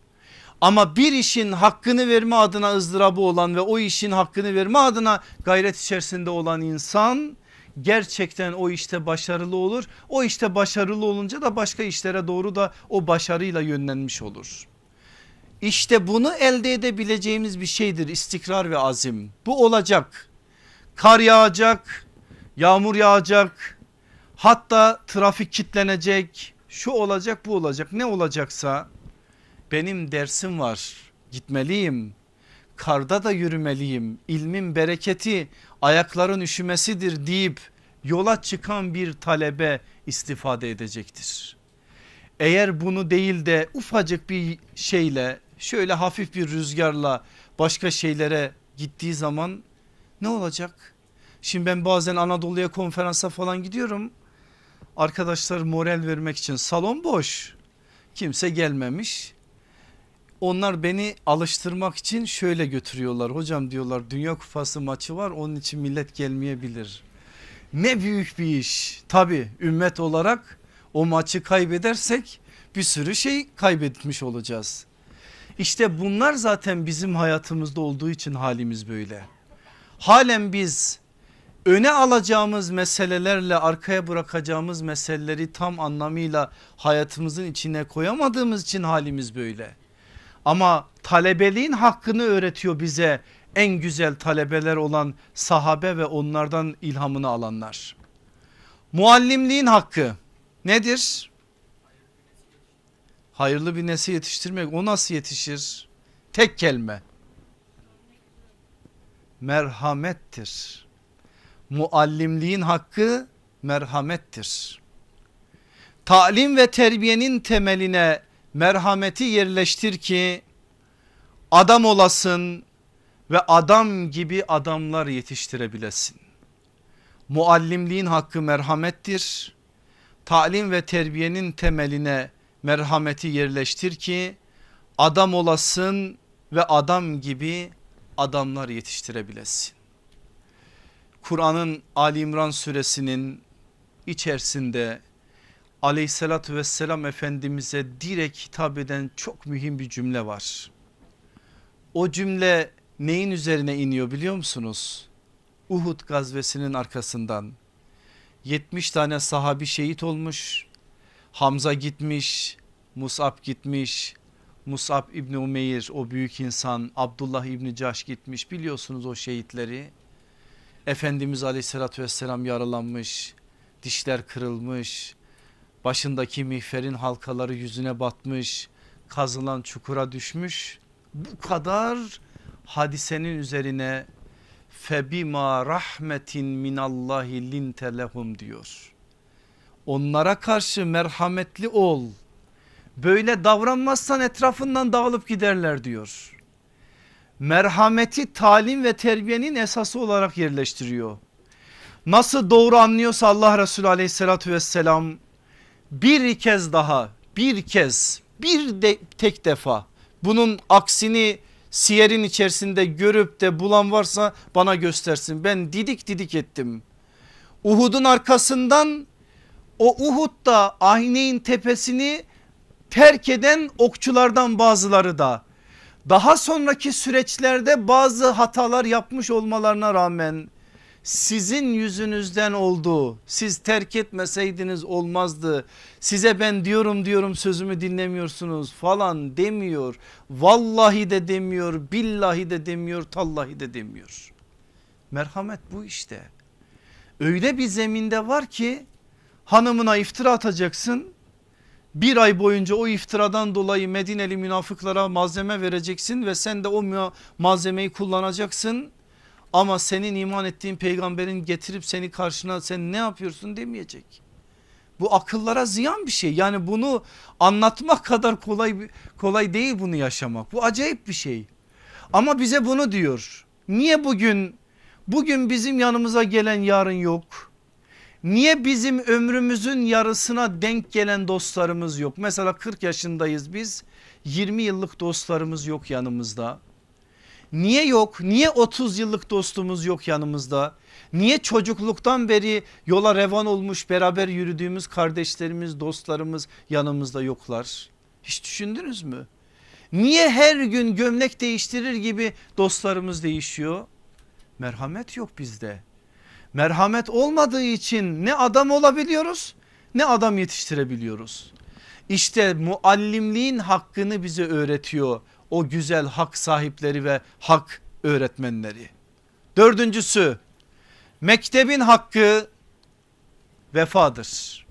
Ama bir işin hakkını verme adına ızdırabı olan ve o işin hakkını verme adına gayret içerisinde olan insan gerçekten o işte başarılı olur. O işte başarılı olunca da başka işlere doğru da o başarıyla yönlenmiş olur. İşte bunu elde edebileceğimiz bir şeydir istikrar ve azim. Bu olacak. Kar yağacak, yağmur yağacak, hatta trafik kitlenecek, şu olacak bu olacak ne olacaksa benim dersim var gitmeliyim karda da yürümeliyim İlmin bereketi ayakların üşümesidir deyip yola çıkan bir talebe istifade edecektir. Eğer bunu değil de ufacık bir şeyle şöyle hafif bir rüzgarla başka şeylere gittiği zaman ne olacak? Şimdi ben bazen Anadolu'ya konferansa falan gidiyorum. Arkadaşlar moral vermek için salon boş. Kimse gelmemiş. Onlar beni alıştırmak için şöyle götürüyorlar. Hocam diyorlar Dünya Kupası maçı var onun için millet gelmeyebilir. Ne büyük bir iş. Tabi ümmet olarak o maçı kaybedersek bir sürü şey kaybetmiş olacağız. İşte bunlar zaten bizim hayatımızda olduğu için halimiz böyle. Halen biz öne alacağımız meselelerle arkaya bırakacağımız meseleleri tam anlamıyla hayatımızın içine koyamadığımız için halimiz böyle. Ama talebeliğin hakkını öğretiyor bize en güzel talebeler olan sahabe ve onlardan ilhamını alanlar. Muallimliğin hakkı nedir? Hayırlı bir nesil yetiştirmek o nasıl yetişir? Tek kelime. Merhamettir. Muallimliğin hakkı merhamettir. Talim ve terbiyenin temeline merhameti yerleştir ki adam olasın ve adam gibi adamlar yetiştirebilesin. Muallimliğin hakkı merhamettir. Talim ve terbiyenin temeline merhameti yerleştir ki adam olasın ve adam gibi adamlar yetiştirebilesin. Kur'an'ın Ali İmran suresinin içerisinde aleyhissalatü vesselam efendimize direkt hitap eden çok mühim bir cümle var. O cümle neyin üzerine iniyor biliyor musunuz? Uhud gazvesinin arkasından 70 tane sahabi şehit olmuş Hamza gitmiş, Musab gitmiş, Musab İbni Umeyr o büyük insan Abdullah İbni Caş gitmiş biliyorsunuz o şehitleri. Efendimiz aleyhissalatü vesselam yaralanmış, dişler kırılmış, başındaki mihferin halkaları yüzüne batmış, kazılan çukura düşmüş. Bu kadar hadisenin üzerine febima rahmetin minallahi lintelehum diyor onlara karşı merhametli ol. Böyle davranmazsan etrafından dağılıp giderler diyor. Merhameti talim ve terbiyenin esası olarak yerleştiriyor. Nasıl doğru anlıyorsa Allah Resulü aleyhissalatü vesselam bir kez daha bir kez bir de, tek defa bunun aksini siyerin içerisinde görüp de bulan varsa bana göstersin ben didik didik ettim. Uhud'un arkasından o Uhud'da Ayneyn tepesini terk eden okçulardan bazıları da daha sonraki süreçlerde bazı hatalar yapmış olmalarına rağmen sizin yüzünüzden oldu. Siz terk etmeseydiniz olmazdı. Size ben diyorum diyorum sözümü dinlemiyorsunuz falan demiyor. Vallahi de demiyor, billahi de demiyor, tallahi de demiyor. Merhamet bu işte. Öyle bir zeminde var ki hanımına iftira atacaksın. Bir ay boyunca o iftiradan dolayı Medineli münafıklara malzeme vereceksin ve sen de o malzemeyi kullanacaksın. Ama senin iman ettiğin peygamberin getirip seni karşına sen ne yapıyorsun demeyecek. Bu akıllara ziyan bir şey. Yani bunu anlatmak kadar kolay kolay değil bunu yaşamak. Bu acayip bir şey. Ama bize bunu diyor. Niye bugün bugün bizim yanımıza gelen yarın yok? Niye bizim ömrümüzün yarısına denk gelen dostlarımız yok? Mesela 40 yaşındayız biz 20 yıllık dostlarımız yok yanımızda. Niye yok? Niye 30 yıllık dostumuz yok yanımızda? Niye çocukluktan beri yola revan olmuş beraber yürüdüğümüz kardeşlerimiz dostlarımız yanımızda yoklar? Hiç düşündünüz mü? Niye her gün gömlek değiştirir gibi dostlarımız değişiyor? Merhamet yok bizde. Merhamet olmadığı için ne adam olabiliyoruz ne adam yetiştirebiliyoruz. İşte muallimliğin hakkını bize öğretiyor o güzel hak sahipleri ve hak öğretmenleri. Dördüncüsü mektebin hakkı vefadır.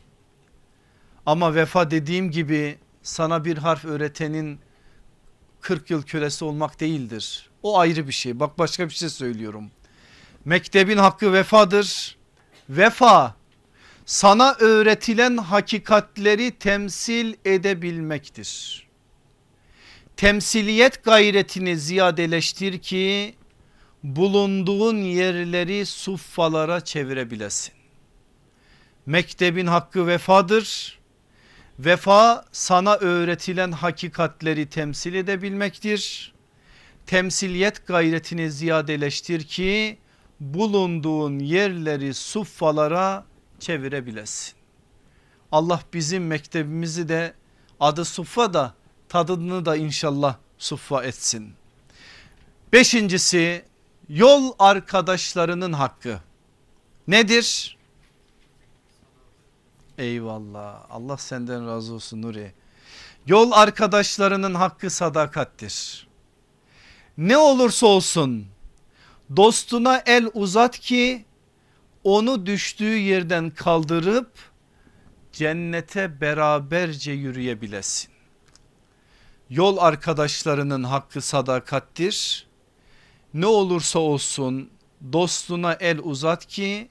Ama vefa dediğim gibi sana bir harf öğretenin 40 yıl kölesi olmak değildir. O ayrı bir şey bak başka bir şey söylüyorum. Mektebin hakkı vefadır. Vefa sana öğretilen hakikatleri temsil edebilmektir. Temsiliyet gayretini ziyadeleştir ki bulunduğun yerleri suffalara çevirebilesin. Mektebin hakkı vefadır. Vefa sana öğretilen hakikatleri temsil edebilmektir. Temsiliyet gayretini ziyadeleştir ki bulunduğun yerleri suffalara çevirebilesin. Allah bizim mektebimizi de adı suffa da tadını da inşallah suffa etsin. Beşincisi yol arkadaşlarının hakkı nedir? Eyvallah Allah senden razı olsun Nuri. Yol arkadaşlarının hakkı sadakattir. Ne olursa olsun Dostuna el uzat ki onu düştüğü yerden kaldırıp cennete beraberce yürüyebilesin. Yol arkadaşlarının hakkı sadakattir. Ne olursa olsun dostuna el uzat ki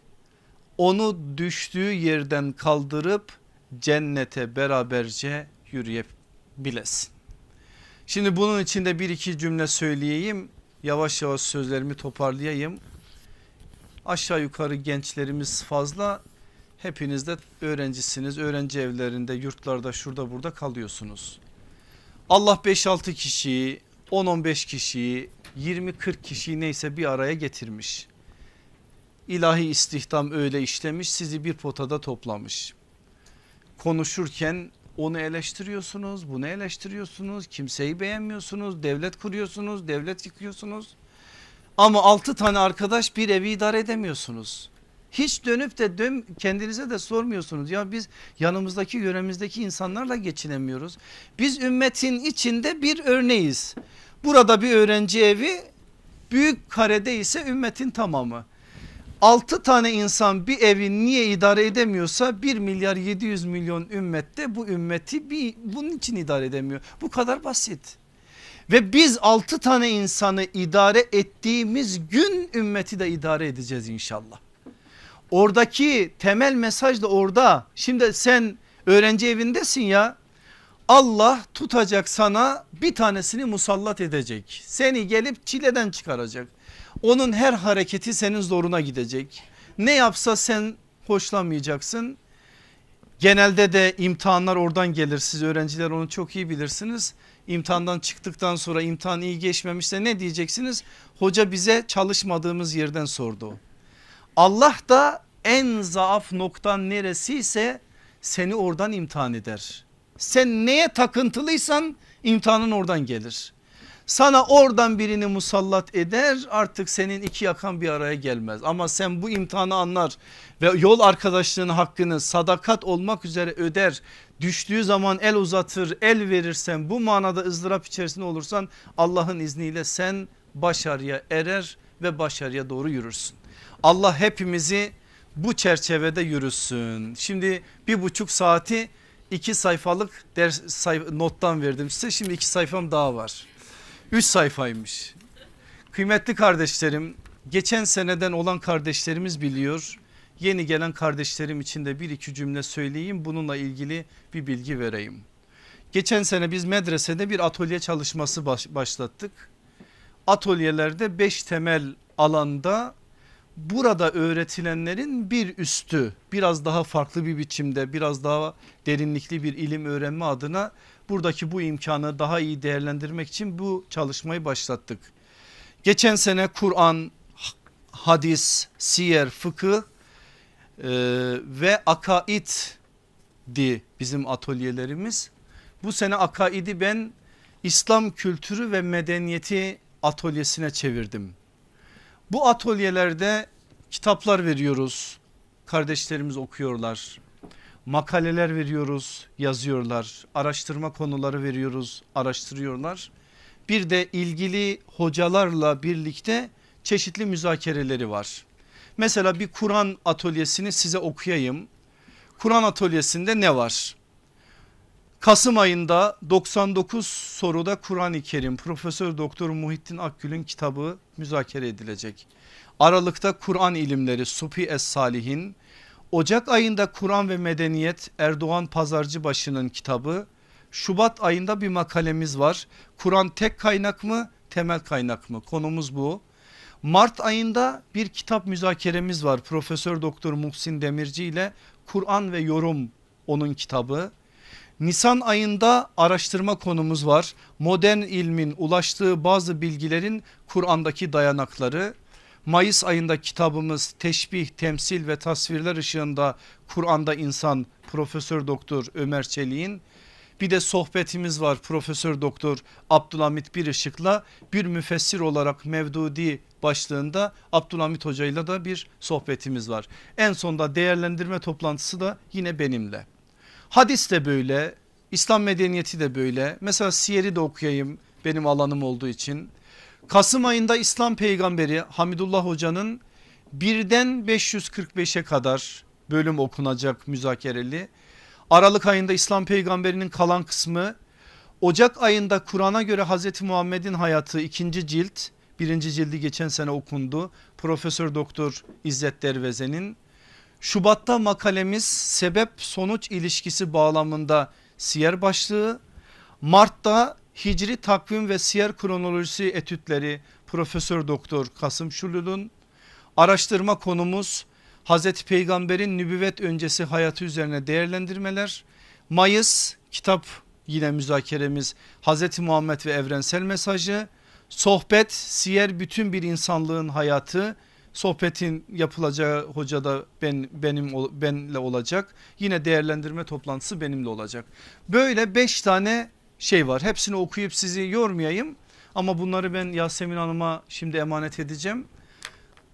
onu düştüğü yerden kaldırıp cennete beraberce yürüyebilesin. Şimdi bunun içinde bir iki cümle söyleyeyim yavaş yavaş sözlerimi toparlayayım. Aşağı yukarı gençlerimiz fazla. Hepiniz de öğrencisiniz. Öğrenci evlerinde, yurtlarda, şurada burada kalıyorsunuz. Allah 5-6 kişiyi, 10-15 kişiyi, 20-40 kişiyi neyse bir araya getirmiş. İlahi istihdam öyle işlemiş sizi bir potada toplamış. Konuşurken onu eleştiriyorsunuz, bunu eleştiriyorsunuz, kimseyi beğenmiyorsunuz, devlet kuruyorsunuz, devlet yıkıyorsunuz. Ama altı tane arkadaş bir evi idare edemiyorsunuz. Hiç dönüp de dön, kendinize de sormuyorsunuz. Ya biz yanımızdaki yöremizdeki insanlarla geçinemiyoruz. Biz ümmetin içinde bir örneğiz. Burada bir öğrenci evi büyük karede ise ümmetin tamamı. 6 tane insan bir evi niye idare edemiyorsa 1 milyar 700 milyon ümmette bu ümmeti bir, bunun için idare edemiyor. Bu kadar basit. Ve biz 6 tane insanı idare ettiğimiz gün ümmeti de idare edeceğiz inşallah. Oradaki temel mesaj da orada. Şimdi sen öğrenci evindesin ya. Allah tutacak sana bir tanesini musallat edecek. Seni gelip çileden çıkaracak. Onun her hareketi senin zoruna gidecek. Ne yapsa sen hoşlanmayacaksın. Genelde de imtihanlar oradan gelir. Siz öğrenciler onu çok iyi bilirsiniz. İmtihandan çıktıktan sonra imtihan iyi geçmemişse ne diyeceksiniz? Hoca bize çalışmadığımız yerden sordu. Allah da en zaaf noktan neresi ise seni oradan imtihan eder. Sen neye takıntılıysan imtihanın oradan gelir. Sana oradan birini musallat eder artık senin iki yakan bir araya gelmez. Ama sen bu imtihanı anlar ve yol arkadaşlığının hakkını sadakat olmak üzere öder. Düştüğü zaman el uzatır el verirsen bu manada ızdırap içerisinde olursan Allah'ın izniyle sen başarıya erer ve başarıya doğru yürürsün. Allah hepimizi bu çerçevede yürüsün. Şimdi bir buçuk saati iki sayfalık ders say, nottan verdim size. Şimdi iki sayfam daha var. 3 sayfaymış. Kıymetli kardeşlerim geçen seneden olan kardeşlerimiz biliyor. Yeni gelen kardeşlerim için de bir iki cümle söyleyeyim bununla ilgili bir bilgi vereyim. Geçen sene biz medresede bir atölye çalışması başlattık. Atölyelerde 5 temel alanda burada öğretilenlerin bir üstü biraz daha farklı bir biçimde biraz daha derinlikli bir ilim öğrenme adına buradaki bu imkanı daha iyi değerlendirmek için bu çalışmayı başlattık. Geçen sene Kur'an, hadis, siyer, fıkıh e, ve akaiddi bizim atölyelerimiz. Bu sene akaidi ben İslam kültürü ve medeniyeti atölyesine çevirdim. Bu atölyelerde kitaplar veriyoruz. Kardeşlerimiz okuyorlar makaleler veriyoruz yazıyorlar araştırma konuları veriyoruz araştırıyorlar bir de ilgili hocalarla birlikte çeşitli müzakereleri var. Mesela bir Kur'an atölyesini size okuyayım. Kur'an atölyesinde ne var? Kasım ayında 99 soruda Kur'an-ı Kerim Profesör Doktor Muhittin Akgül'ün kitabı müzakere edilecek. Aralıkta Kur'an ilimleri Supi Es Salih'in Ocak ayında Kur'an ve Medeniyet Erdoğan Pazarcı başının kitabı. Şubat ayında bir makalemiz var. Kur'an tek kaynak mı temel kaynak mı? Konumuz bu. Mart ayında bir kitap müzakeremiz var. Profesör Doktor Muhsin Demirci ile Kur'an ve Yorum onun kitabı. Nisan ayında araştırma konumuz var. Modern ilmin ulaştığı bazı bilgilerin Kur'an'daki dayanakları. Mayıs ayında kitabımız Teşbih, Temsil ve Tasvirler ışığında Kur'an'da insan Profesör Doktor Ömer Çelik'in bir de sohbetimiz var Profesör Doktor Abdülhamit Bir Birışık'la bir müfessir olarak Mevdudi başlığında Abdülhamit Hocayla da bir sohbetimiz var. En sonda değerlendirme toplantısı da yine benimle. Hadis de böyle, İslam medeniyeti de böyle. Mesela Siyer'i de okuyayım benim alanım olduğu için. Kasım ayında İslam peygamberi Hamidullah hocanın birden 545'e kadar bölüm okunacak müzakereli. Aralık ayında İslam peygamberinin kalan kısmı Ocak ayında Kur'an'a göre Hazreti Muhammed'in hayatı ikinci cilt birinci cildi geçen sene okundu. Profesör Doktor İzzet Derveze'nin Şubat'ta makalemiz sebep sonuç ilişkisi bağlamında siyer başlığı Mart'ta Hicri takvim ve siyer kronolojisi etütleri Profesör Doktor Kasım Şulul'un araştırma konumuz Hazreti Peygamber'in nübüvvet öncesi hayatı üzerine değerlendirmeler. Mayıs kitap yine müzakeremiz Hazreti Muhammed ve evrensel mesajı. Sohbet siyer bütün bir insanlığın hayatı sohbetin yapılacağı hoca da ben, benim, benle olacak. Yine değerlendirme toplantısı benimle olacak. Böyle beş tane şey var. Hepsini okuyup sizi yormayayım ama bunları ben Yasemin Hanım'a şimdi emanet edeceğim.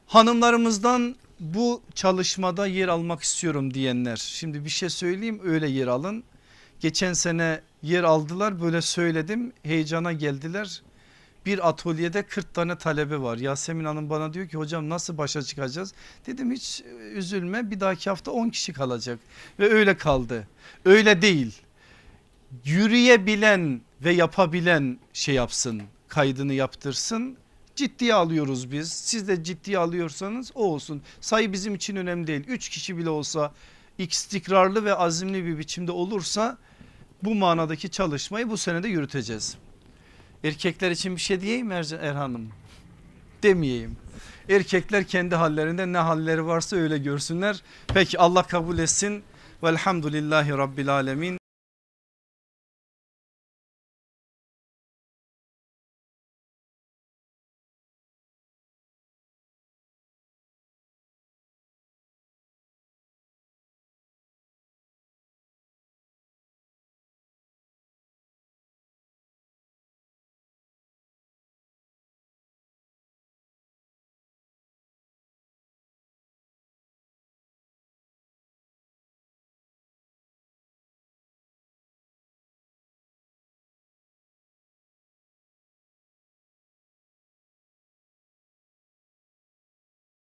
Hanımlarımızdan bu çalışmada yer almak istiyorum diyenler şimdi bir şey söyleyeyim öyle yer alın. Geçen sene yer aldılar böyle söyledim heyecana geldiler. Bir atölyede 40 tane talebe var. Yasemin Hanım bana diyor ki hocam nasıl başa çıkacağız? Dedim hiç üzülme bir dahaki hafta 10 kişi kalacak ve öyle kaldı. Öyle değil yürüyebilen ve yapabilen şey yapsın kaydını yaptırsın ciddiye alıyoruz biz siz de ciddiye alıyorsanız o olsun sayı bizim için önemli değil 3 kişi bile olsa istikrarlı ve azimli bir biçimde olursa bu manadaki çalışmayı bu senede yürüteceğiz. Erkekler için bir şey diyeyim Erhan'ım demeyeyim. Erkekler kendi hallerinde ne halleri varsa öyle görsünler. Peki Allah kabul etsin. Velhamdülillahi Rabbil Alemin.